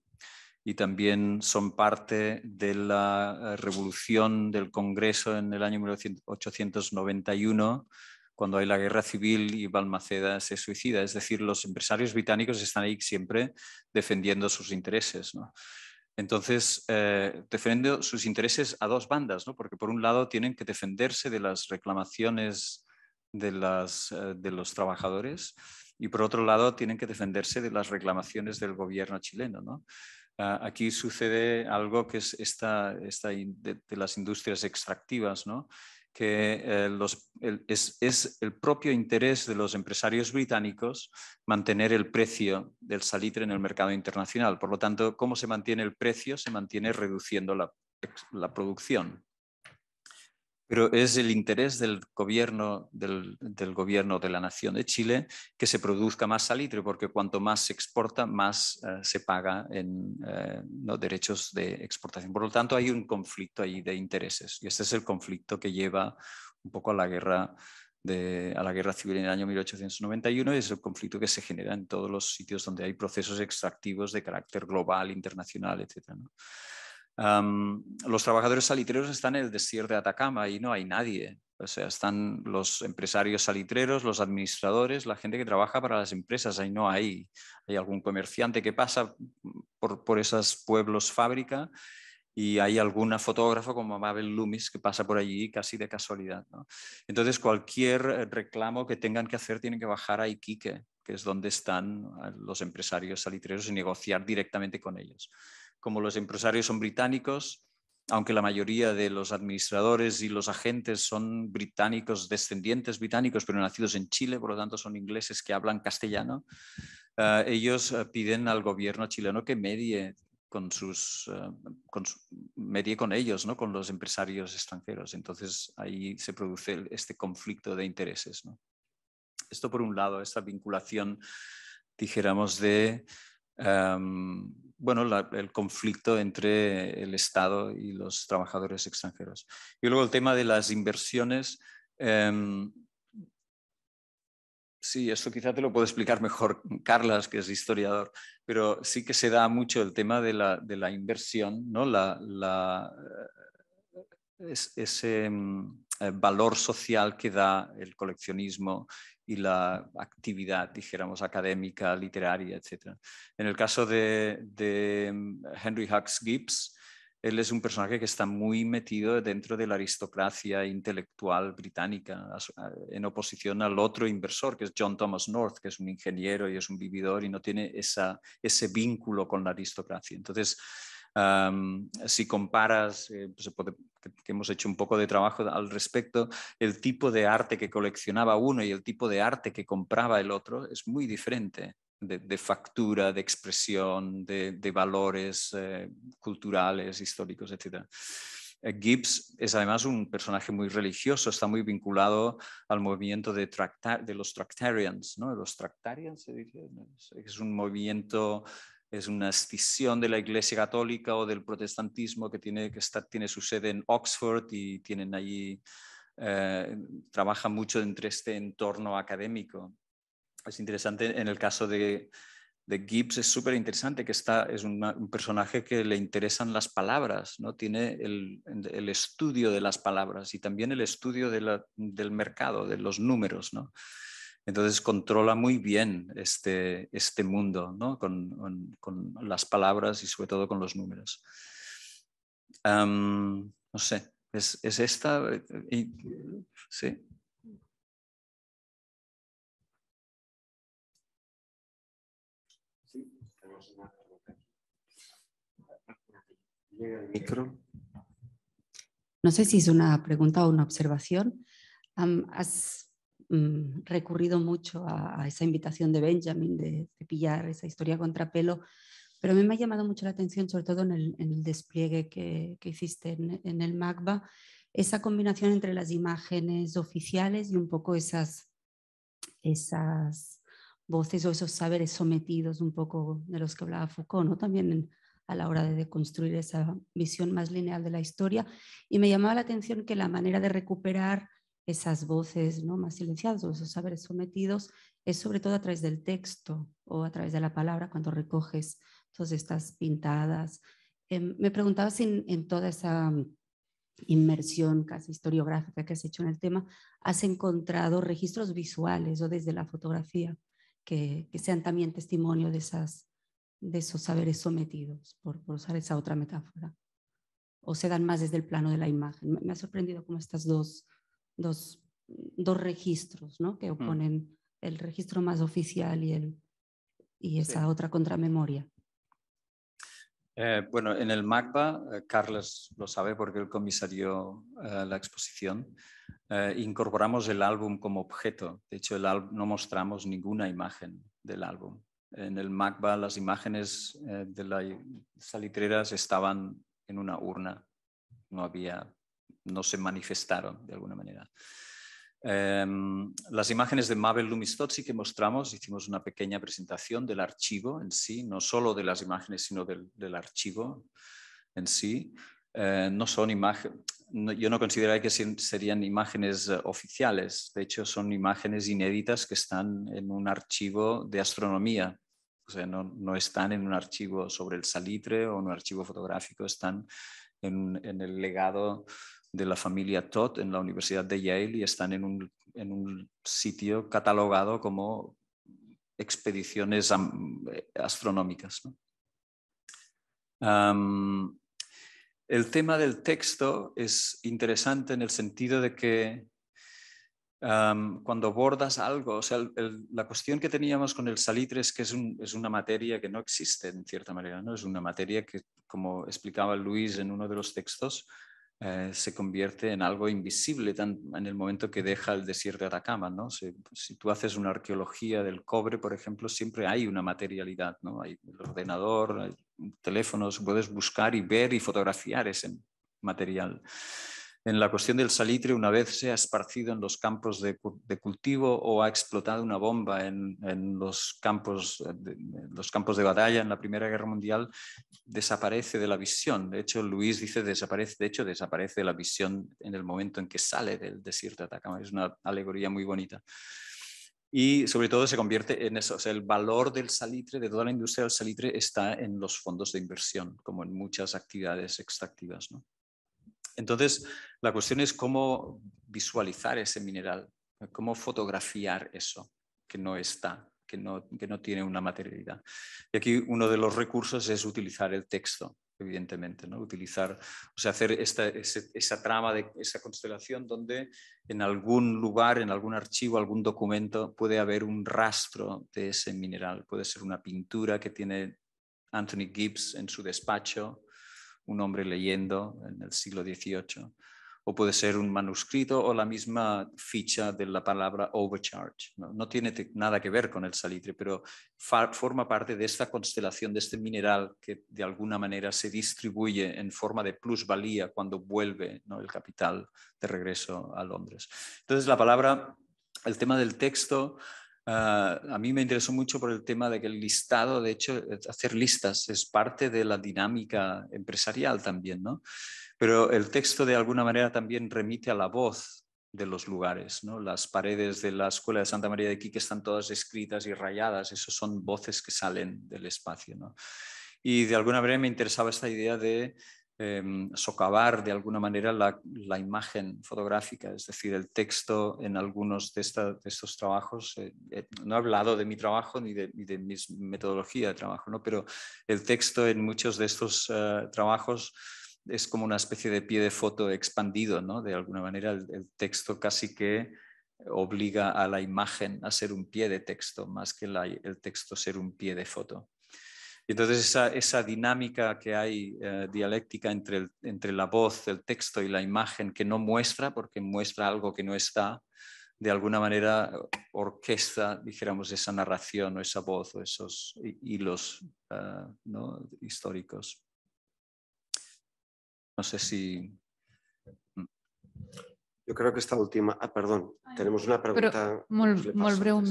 Y también son parte de la revolución del Congreso en el año 1891 cuando hay la guerra civil y Balmaceda se suicida. Es decir, los empresarios británicos están ahí siempre defendiendo sus intereses. ¿no? Entonces, eh, defendiendo sus intereses a dos bandas, ¿no? porque por un lado tienen que defenderse de las reclamaciones de, las, eh, de los trabajadores y por otro lado tienen que defenderse de las reclamaciones del gobierno chileno. ¿no? Ah, aquí sucede algo que es esta, de, de, las industrias extractivas, ¿no? que eh, es, el propio interés de los empresarios británicos mantener el precio del salitre en el mercado internacional. Por lo tanto, ¿cómo se mantiene el precio? Se mantiene reduciendo la producción pero es el interés del gobierno, del, gobierno de la nación de Chile que se produzca más salitre, porque cuanto más se exporta, más eh, se paga en eh, derechos de exportación. Por lo tanto, hay un conflicto ahí de intereses y este es el conflicto que lleva un poco a la guerra. a la guerra civil en el año 1891 y es el conflicto que se genera en todos los sitios donde hay procesos extractivos de carácter global, internacional, etc los trabajadores salitreros están en el desierto de Atacama y no hay nadie. O sea, están los empresarios salitreros, los administradores, la gente que trabaja para las empresas. Ahí no hay. Hay algún comerciante que pasa por, por esos pueblos fábrica y hay alguna fotógrafa como Mabel Loomis que pasa por allí casi de casualidad. Entonces, cualquier eh, reclamo que tengan que hacer tienen que bajar a Iquique, que es donde están eh, los empresarios salitreros y negociar directamente con ellos como los empresarios son británicos, aunque la mayoría de los administradores y los agentes son británicos, descendientes británicos, pero nacidos en Chile, por lo tanto son ingleses que hablan castellano, eh, ellos eh, piden al gobierno chileno que medie con sus, eh, medie con ellos, ¿no? con los empresarios extranjeros. Entonces ahí se produce este conflicto de intereses. Esto por un lado, esta vinculación, dijéramos, de... Em, bueno, el conflicto entre el Estado y los trabajadores extranjeros. Y luego el tema de las inversiones. Em, sí, esto quizá te lo puedo explicar mejor Carlas, que es historiador, pero sí que se da mucho el tema de la, inversión, ese mm, eh, valor social que da el coleccionismo y la actividad, dijéramos, académica, literaria, etc. En el caso de, mm, Henry Hux Gibbs, él es un personaje que está muy metido dentro de la aristocracia intelectual británica, en oposición al otro inversor, que es John Thomas North, que es un ingeniero y es un vividor y no tiene ese vínculo con la aristocracia. Entonces, si comparas, eh, se puede que, hemos hecho un poco de trabajo al respecto, el tipo de arte que coleccionaba uno y el tipo de arte que compraba el otro es muy diferente de, factura, de expresión, de, valores eh, culturales, históricos, etc. Eh, Gibbs es además un personaje muy religioso, está muy vinculado al movimiento de, de los Tractarians, ¿no? Los Tractarians se dice es un movimiento es una escisión de la Iglesia Católica o del protestantismo que tiene, su sede en Oxford y tienen allí, eh, mucho entre este entorno académico. Es interesante en el caso de, Gibbs, es súper interesante que está, es un personaje que le interesan las palabras, ¿no? tiene el, estudio de las palabras y también el estudio del mercado, de los números. Entonces controla muy bien este, este mundo ¿no? con, las palabras y sobre todo con los números. no sé, es, esta. sí. micro. No sé si es una pregunta o una observación. Mm, recurrido mucho a, esa invitación de Benjamin de, de, pillar esa historia contrapelo, pero a mí me ha llamado mucho la atención, sobre todo en el, despliegue que, hiciste en, el Magba, esa combinación entre las imágenes oficiales y un poco esas, esas voces o esos saberes sometidos un poco de los que hablaba Foucault, ¿no? También a la hora de construir esa visión más lineal de la historia. Y me llamaba la atención que la manera de recuperar esas voces ¿no? más silenciadas o esos saberes sometidos es sobre todo a través del texto o a través de la palabra cuando recoges todas estas pintadas. Em, me preguntaba si en, toda esa mm, inmersión casi historiográfica que has hecho en el tema, has encontrado registros visuales o desde la fotografía que, sean también testimonio de, esas, de esos saberes sometidos, por, usar esa otra metáfora. O se dan más desde el plano de la imagen. Me, me ha sorprendido cómo estas dos dos, dos registros, ¿no? Que oponen el registro más oficial y, el, y esa otra contramemoria. Eh, bueno, en el MACBA, eh, Carlos lo sabe porque él comisarió eh, la exposición, incorporamos el álbum como objeto. De hecho, el no mostramos ninguna imagen del álbum. En el MACBA las imágenes de las salitreras estaban en una urna, no había no se manifestaron de alguna manera. Em, las imágenes de Mabel Lumistocci que mostramos, hicimos una pequeña presentación del archivo en sí, no solo de las imágenes, sino del, archivo en sí. Eh, no son yo no consideraría que serían imágenes eh, oficiales, de hecho son imágenes inéditas que están en un archivo de astronomía, o sea, no, están en un archivo sobre el salitre o en un archivo fotográfico, están en el legado de la familia Todd en la Universidad de Yale y están en un, sitio catalogado como expediciones astronómicas. el tema del texto es interesante en el sentido de que cuando abordas algo, sea, la cuestión que teníamos con el salitre es que es, es, una materia que no existe en cierta manera, ¿no? es una materia que, como explicaba Luis en uno de los textos, eh, se convierte en algo invisible en el momento que deja el desierto de Atacama. ¿no? Si, tú haces una arqueología del cobre, por ejemplo, siempre hay una materialidad, ¿no? hay el ordenador, hay teléfonos, puedes buscar y ver y fotografiar ese material en la cuestión del salitre, una vez se ha esparcido en los campos de, cultivo o ha explotado una bomba en, los, campos de, los campos de batalla en la Primera Guerra Mundial, desaparece de la visión. De hecho, Luis dice, desaparece, de hecho, desaparece la visión en el momento en que sale del desierto de Atacama. Es una alegoría muy bonita. Y sobre todo se convierte en eso, el valor del salitre, de toda la industria del salitre, está en los fondos de inversión, como en muchas actividades extractivas. ¿no? Entonces, la cuestión es cómo visualizar ese mineral, cómo fotografiar eso que no está, que no, tiene una materialidad. Y aquí uno de los recursos es utilizar el texto evidentemente, ¿no? Utilizar, o sea, hacer esta, esa trama de esa constelación donde en algún lugar, en algún archivo, algún documento puede haber un rastro de ese mineral. Puede ser una pintura que tiene Anthony Gibbs en su despacho un hombre leyendo en el siglo XVIII, o puede ser un manuscrito o la misma ficha de la palabra overcharge. No, tiene nada que ver con el salitre, pero forma parte de esta constelación, de este mineral que de alguna manera se distribuye en forma de plusvalía cuando vuelve el capital de regreso a Londres. Entonces la palabra, el tema del texto Ah, a mí me interesó mucho por el tema de que el listado, de hecho, eh, hacer listas es parte de la dinámica empresarial también, ¿no? Pero el texto de alguna manera también remite a la voz de los lugares, ¿no? Las paredes de la escuela de Santa María de Quique están todas escritas y rayadas, esos son voces que salen del espacio, ¿no? Y de alguna manera me interesaba esta idea de Em, socavar de alguna manera la, imagen fotográfica, es decir, el texto en algunos de, estos trabajos. Eh, eh, no he hablado de mi trabajo ni de, mi metodología de trabajo, ¿no? pero el texto en muchos de estos eh, trabajos es como una especie de pie de foto expandido, ¿no? de alguna manera el, texto casi que obliga a la imagen a ser un pie de texto más que el texto ser un pie de foto entonces esa, dinámica que hay eh, dialéctica entre, la voz, el texto y la imagen que no muestra, porque muestra algo que no está, de alguna manera orquesta, dijéramos, esa narración o esa voz o esos hilos eh, históricos. No sé si yo creo que esta última... Ah, perdón, tenemos una pregunta... Però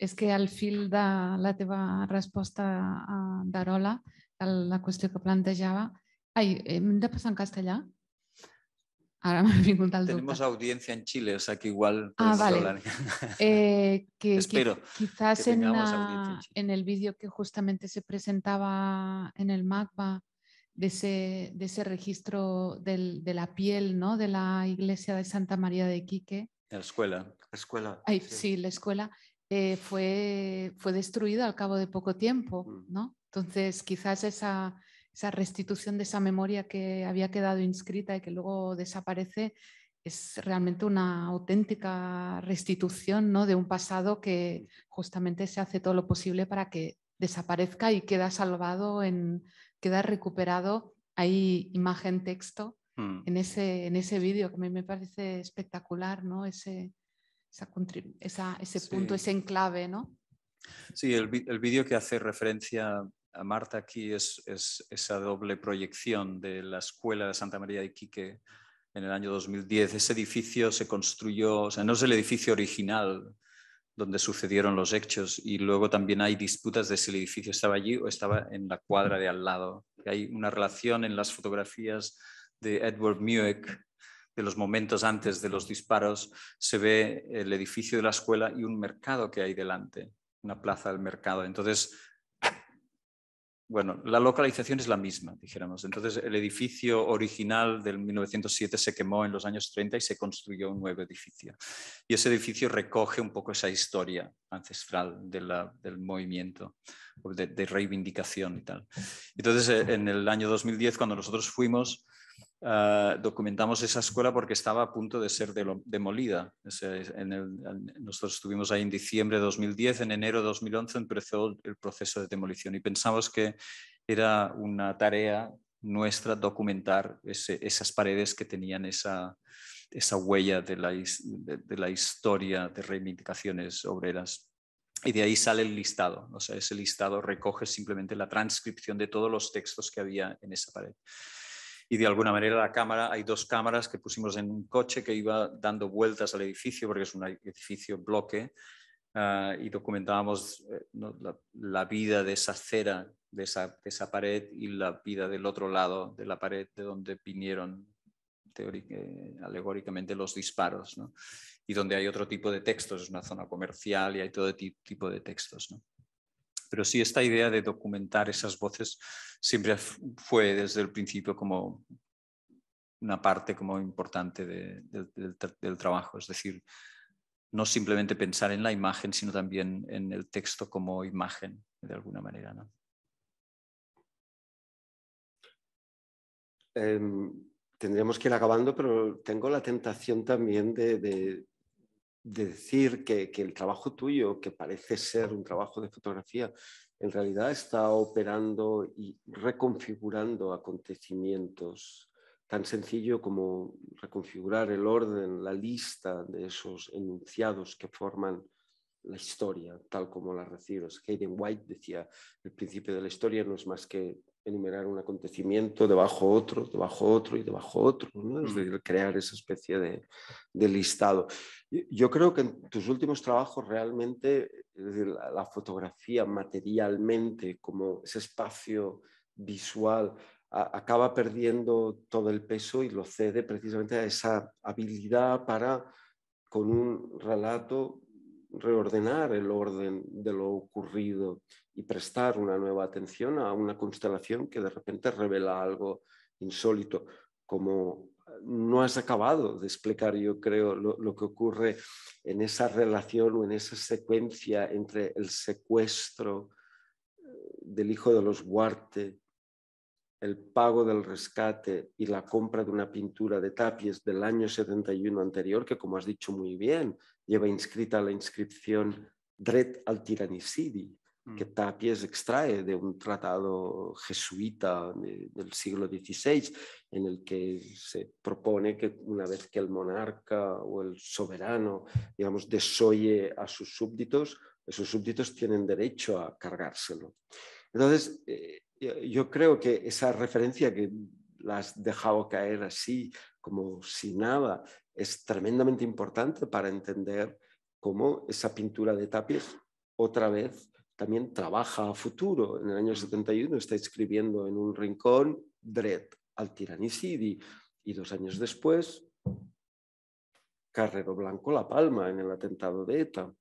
es que al fil de la teva resposta a Darola, a la cuestión que planteaba... Ai, hem de passar en castellà? Ahora me ha vingut el Tenemos audiencia en Chile, o sea que igual... Ah, vale. Eh, que, Espero quizás en, en el vídeo que justamente se presentaba en el MACBA, de ese, de ese registro de la piel, ¿no? De la iglesia de Santa María de Quique. La escuela. escuela. sí. la escuela eh, fue, fue destruida al cabo de poco tiempo, mm. ¿no? Entonces, quizás esa, esa restitución de esa memoria que había quedado inscrita y que luego desaparece es realmente una auténtica restitución ¿no? de un pasado que mm. justamente se hace todo lo posible para que desaparezca y queda salvado en, queda recuperado. ahí imagen, texto mm. en ese, en ese vídeo que a mí me parece espectacular, ¿no? Ese, ese punto, ese enclave, ¿no? Sí, el, el vídeo que hace referencia a Marta aquí es, es, esa doble proyección de la escuela de Santa María de Iquique en el año 2010. Ese edificio se construyó, o sea, no es el edificio original donde sucedieron los hechos y luego también hay disputas de si el edificio estaba allí o estaba en la cuadra de al lado. Hay una relación en las fotografías de Edward Mueck de los momentos antes de los disparos, se ve el edificio de la escuela y un mercado que hay delante, una plaza del mercado. Entonces, bueno, la localización es la misma, dijéramos. Entonces, el edificio original del 1907 se quemó en los años 30 y se construyó un nuevo edificio. Y ese edificio recoge un poco esa historia ancestral del movimiento, de reivindicación y tal. Entonces, eh, en el año 2010, cuando nosotros fuimos, Ah, documentamos esa escuela porque estaba a punto de ser demolida. En nosotros estuvimos ahí en diciembre de 2010, en enero de 2011 empezó el proceso de demolición y pensamos que era una tarea nuestra documentar esas paredes que tenían esa, huella de la, historia de reivindicaciones obreras. Y de ahí sale el listado, ese listado recoge simplemente la transcripción de todos los textos que había en esa pared y de alguna manera la cámara, hay dos cámaras que pusimos en un coche que iba dando vueltas al edificio, porque es un edificio bloque, ah, y documentábamos eh, la, vida de esa acera, de esa, esa pared y la vida del otro lado de la pared de donde vinieron eh, alegóricamente los disparos, y donde hay otro tipo de textos, es una zona comercial y hay todo tipo de textos. ¿no? pero sí esta idea de documentar esas voces siempre fue desde el principio como una parte como importante del, trabajo, es decir, no simplemente pensar en la imagen, sino también en el texto como imagen, de alguna manera. ¿no? Em, tendríamos que ir acabando, pero tengo la tentación también de decir que, el trabajo tuyo, que parece ser un trabajo de fotografía, en realidad está operando y reconfigurando acontecimientos tan sencillo como reconfigurar el orden, la lista de esos enunciados que forman la historia, tal como la recibes. Hayden White decía, el principio de la historia no es más que enumerar un acontecimiento debajo otro, debajo otro y debajo otro, ¿no? es decir, crear esa especie de, listado. Yo creo que en tus últimos trabajos realmente, la, fotografía materialmente como ese espacio visual acaba perdiendo todo el peso y lo cede precisamente a esa habilidad para con un relato reordenar el orden de lo ocurrido y prestar una nueva atención a una constelación que de repente revela algo insólito, como eh, no has acabado de explicar, yo creo, lo, que ocurre en esa relación o en esa secuencia entre el secuestro eh, del hijo de los Huarte, el pago del rescate y la compra de una pintura de tapies del año 71 anterior, que como has dicho muy bien, lleva inscrita la inscripción Dret al tiranicidi, que mm. Tapies extrae de un tratado jesuita del siglo XVI, en el que se propone que una vez que el monarca o el soberano, digamos, desoye a sus súbditos, esos súbditos tienen derecho a cargárselo. Entonces, eh, yo creo que esa referencia que las has dejado caer así, como si nada, es tremendamente importante para entender cómo esa pintura de Tapies otra vez también trabaja a futuro. En el año 71 está escribiendo en un rincón Dredd al tiranicidi y dos años después Carrero Blanco La Palma en el atentado de ETA.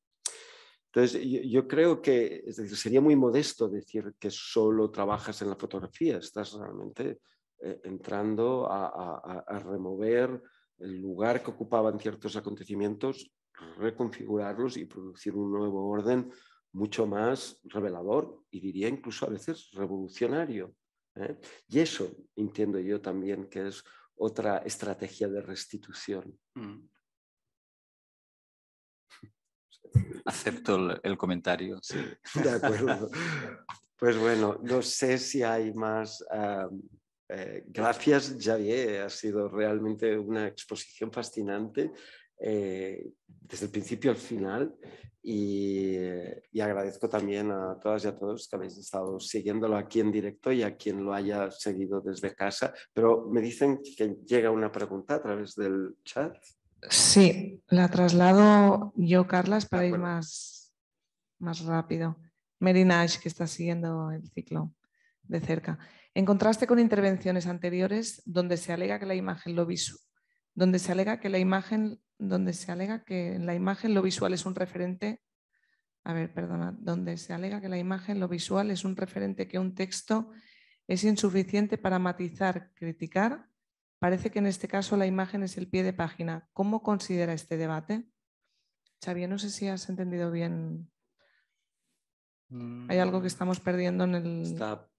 Entonces, yo, creo que sería muy modesto decir que solo trabajas en la fotografía, estás realmente eh, entrando a remover el lugar que ocupaban ciertos acontecimientos, reconfigurarlos y producir un nuevo orden mucho más revelador y diría incluso a veces revolucionario. ¿eh? Y eso entiendo yo también que es otra estrategia de restitución. Mm. Acepto el, comentario. De acuerdo. Pues bueno, no sé si hay más. Ah, eh, gracias, Javier. Ha sido realmente una exposición fascinante. Eh, desde el principio al final eh, y, agradezco también a todas y a todos que habéis estado siguiéndolo aquí en directo y a quien lo haya seguido desde casa. Pero me dicen que llega una pregunta a través del chat. Sí, la traslado yo, Carlas, para ir más, más rápido. Merinage, que está siguiendo el ciclo de cerca. En contraste con intervenciones anteriores, donde se alega que la imagen lo, donde se alega que la imagen, donde se alega que la imagen lo visual es un referente, a ver, perdona, donde se alega que la imagen, lo visual es un referente que un texto es insuficiente para matizar, criticar. Parece que en este caso la imagen es el pie de página. ¿Cómo considera este debate? Xavier, no sé si has entendido bien. Mm, Hay algo que estamos perdiendo en el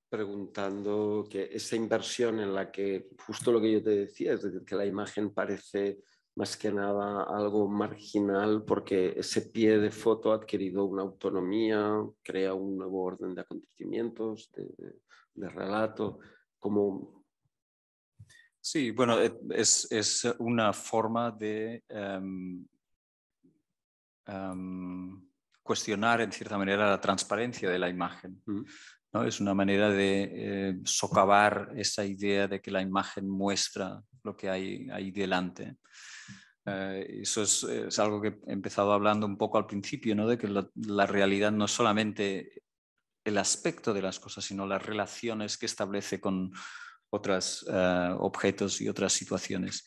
preguntando que esa inversión en la que justo lo que yo te decía, es decir, que la imagen parece más que nada algo marginal porque ese pie de foto ha adquirido una autonomía, crea un nuevo orden de acontecimientos, de, de, relato, como... Sí, bueno, eh, es, una forma de em, em, cuestionar en cierta manera la transparencia de la imagen. Mm. Es una manera de eh, socavar esa idea de que la imagen muestra lo que hay ahí delante. Eh, eso es, algo que he empezado hablando un poco al principio, ¿no? de que la, realidad no es solamente el aspecto de las cosas, sino las relaciones que establece con otros eh, objetos y otras situaciones.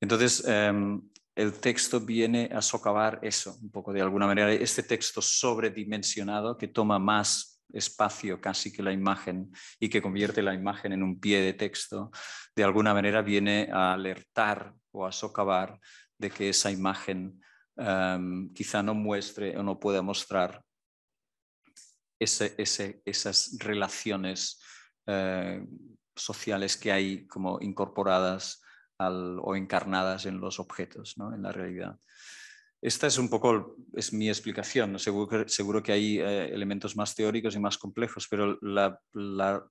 Entonces, em, el texto viene a socavar eso un poco, de alguna manera, este texto sobredimensionado que toma más espacio casi que la imagen y que convierte la imagen en un pie de texto, de alguna manera viene a alertar o a socavar de que esa imagen em, quizá no muestre o no pueda mostrar esas relaciones eh, sociales que hay como incorporadas o encarnadas en los objetos, en la realidad. Esta es un poco es mi explicación. Seguro que, hay eh, elementos más teóricos y más complejos, pero la,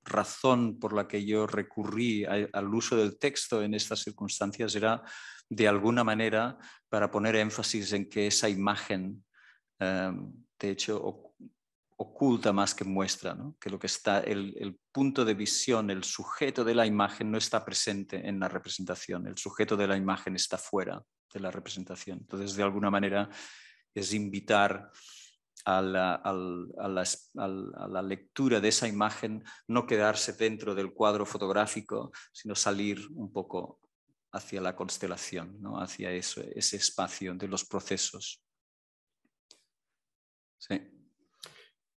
razón por la que yo recurrí al uso del texto en estas circunstancias era de alguna manera para poner énfasis en que esa imagen, em, de hecho, oculta más que muestra, ¿no? que lo que está, el, punto de visión, el sujeto de la imagen no está presente en la representación, el sujeto de la imagen está fuera de la representación. Entonces, de alguna manera, es invitar a la, lectura de esa imagen, no quedarse dentro del cuadro fotográfico, sino salir un poco hacia la constelación, ¿no? hacia ese espacio de los procesos.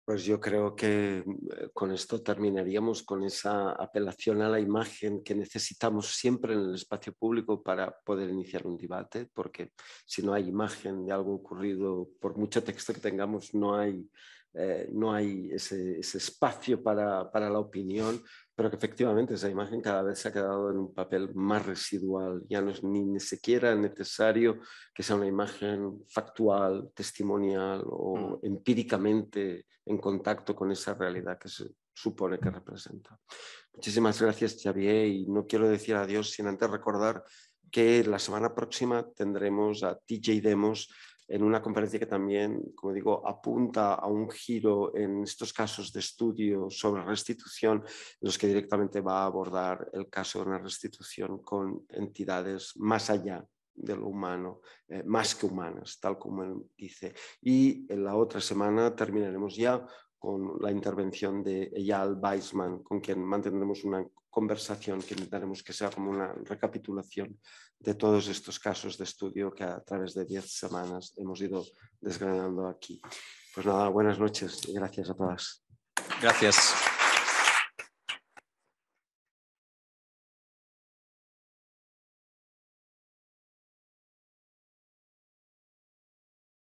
Pues yo creo que eh, con esto terminaríamos con esa apelación a la imagen que necesitamos siempre en el espacio público para poder iniciar un debate, porque si no hay imagen de algo ocurrido, por mucho texto que tengamos, no hay, eh, ese, espacio para, para, la opinión, pero que efectivamente esa imagen cada vez se ha quedado en un papel más residual, ya no es ni, siquiera necesario que sea una imagen factual, testimonial o mm. empíricamente en contacto con esa realidad que se supone que representa. Muchísimas gracias Xavier y no quiero decir adiós sin antes recordar que la semana próxima tendremos a TJ Demos en una conferencia que también, como digo, apunta a un giro en estos casos de estudio sobre restitución, en los que directamente va a abordar el caso de una restitución con entidades más allá de lo humano, eh, más que humanas, tal como él dice. Y en la otra semana terminaremos ya con la intervención de Eyal Weisman, con quien mantendremos una conversación que intentaremos que sea como una recapitulación de todos estos casos de estudio que a través de 10 semanas hemos ido desgranando aquí. Pues nada, buenas noches y gracias a todas. Gracias.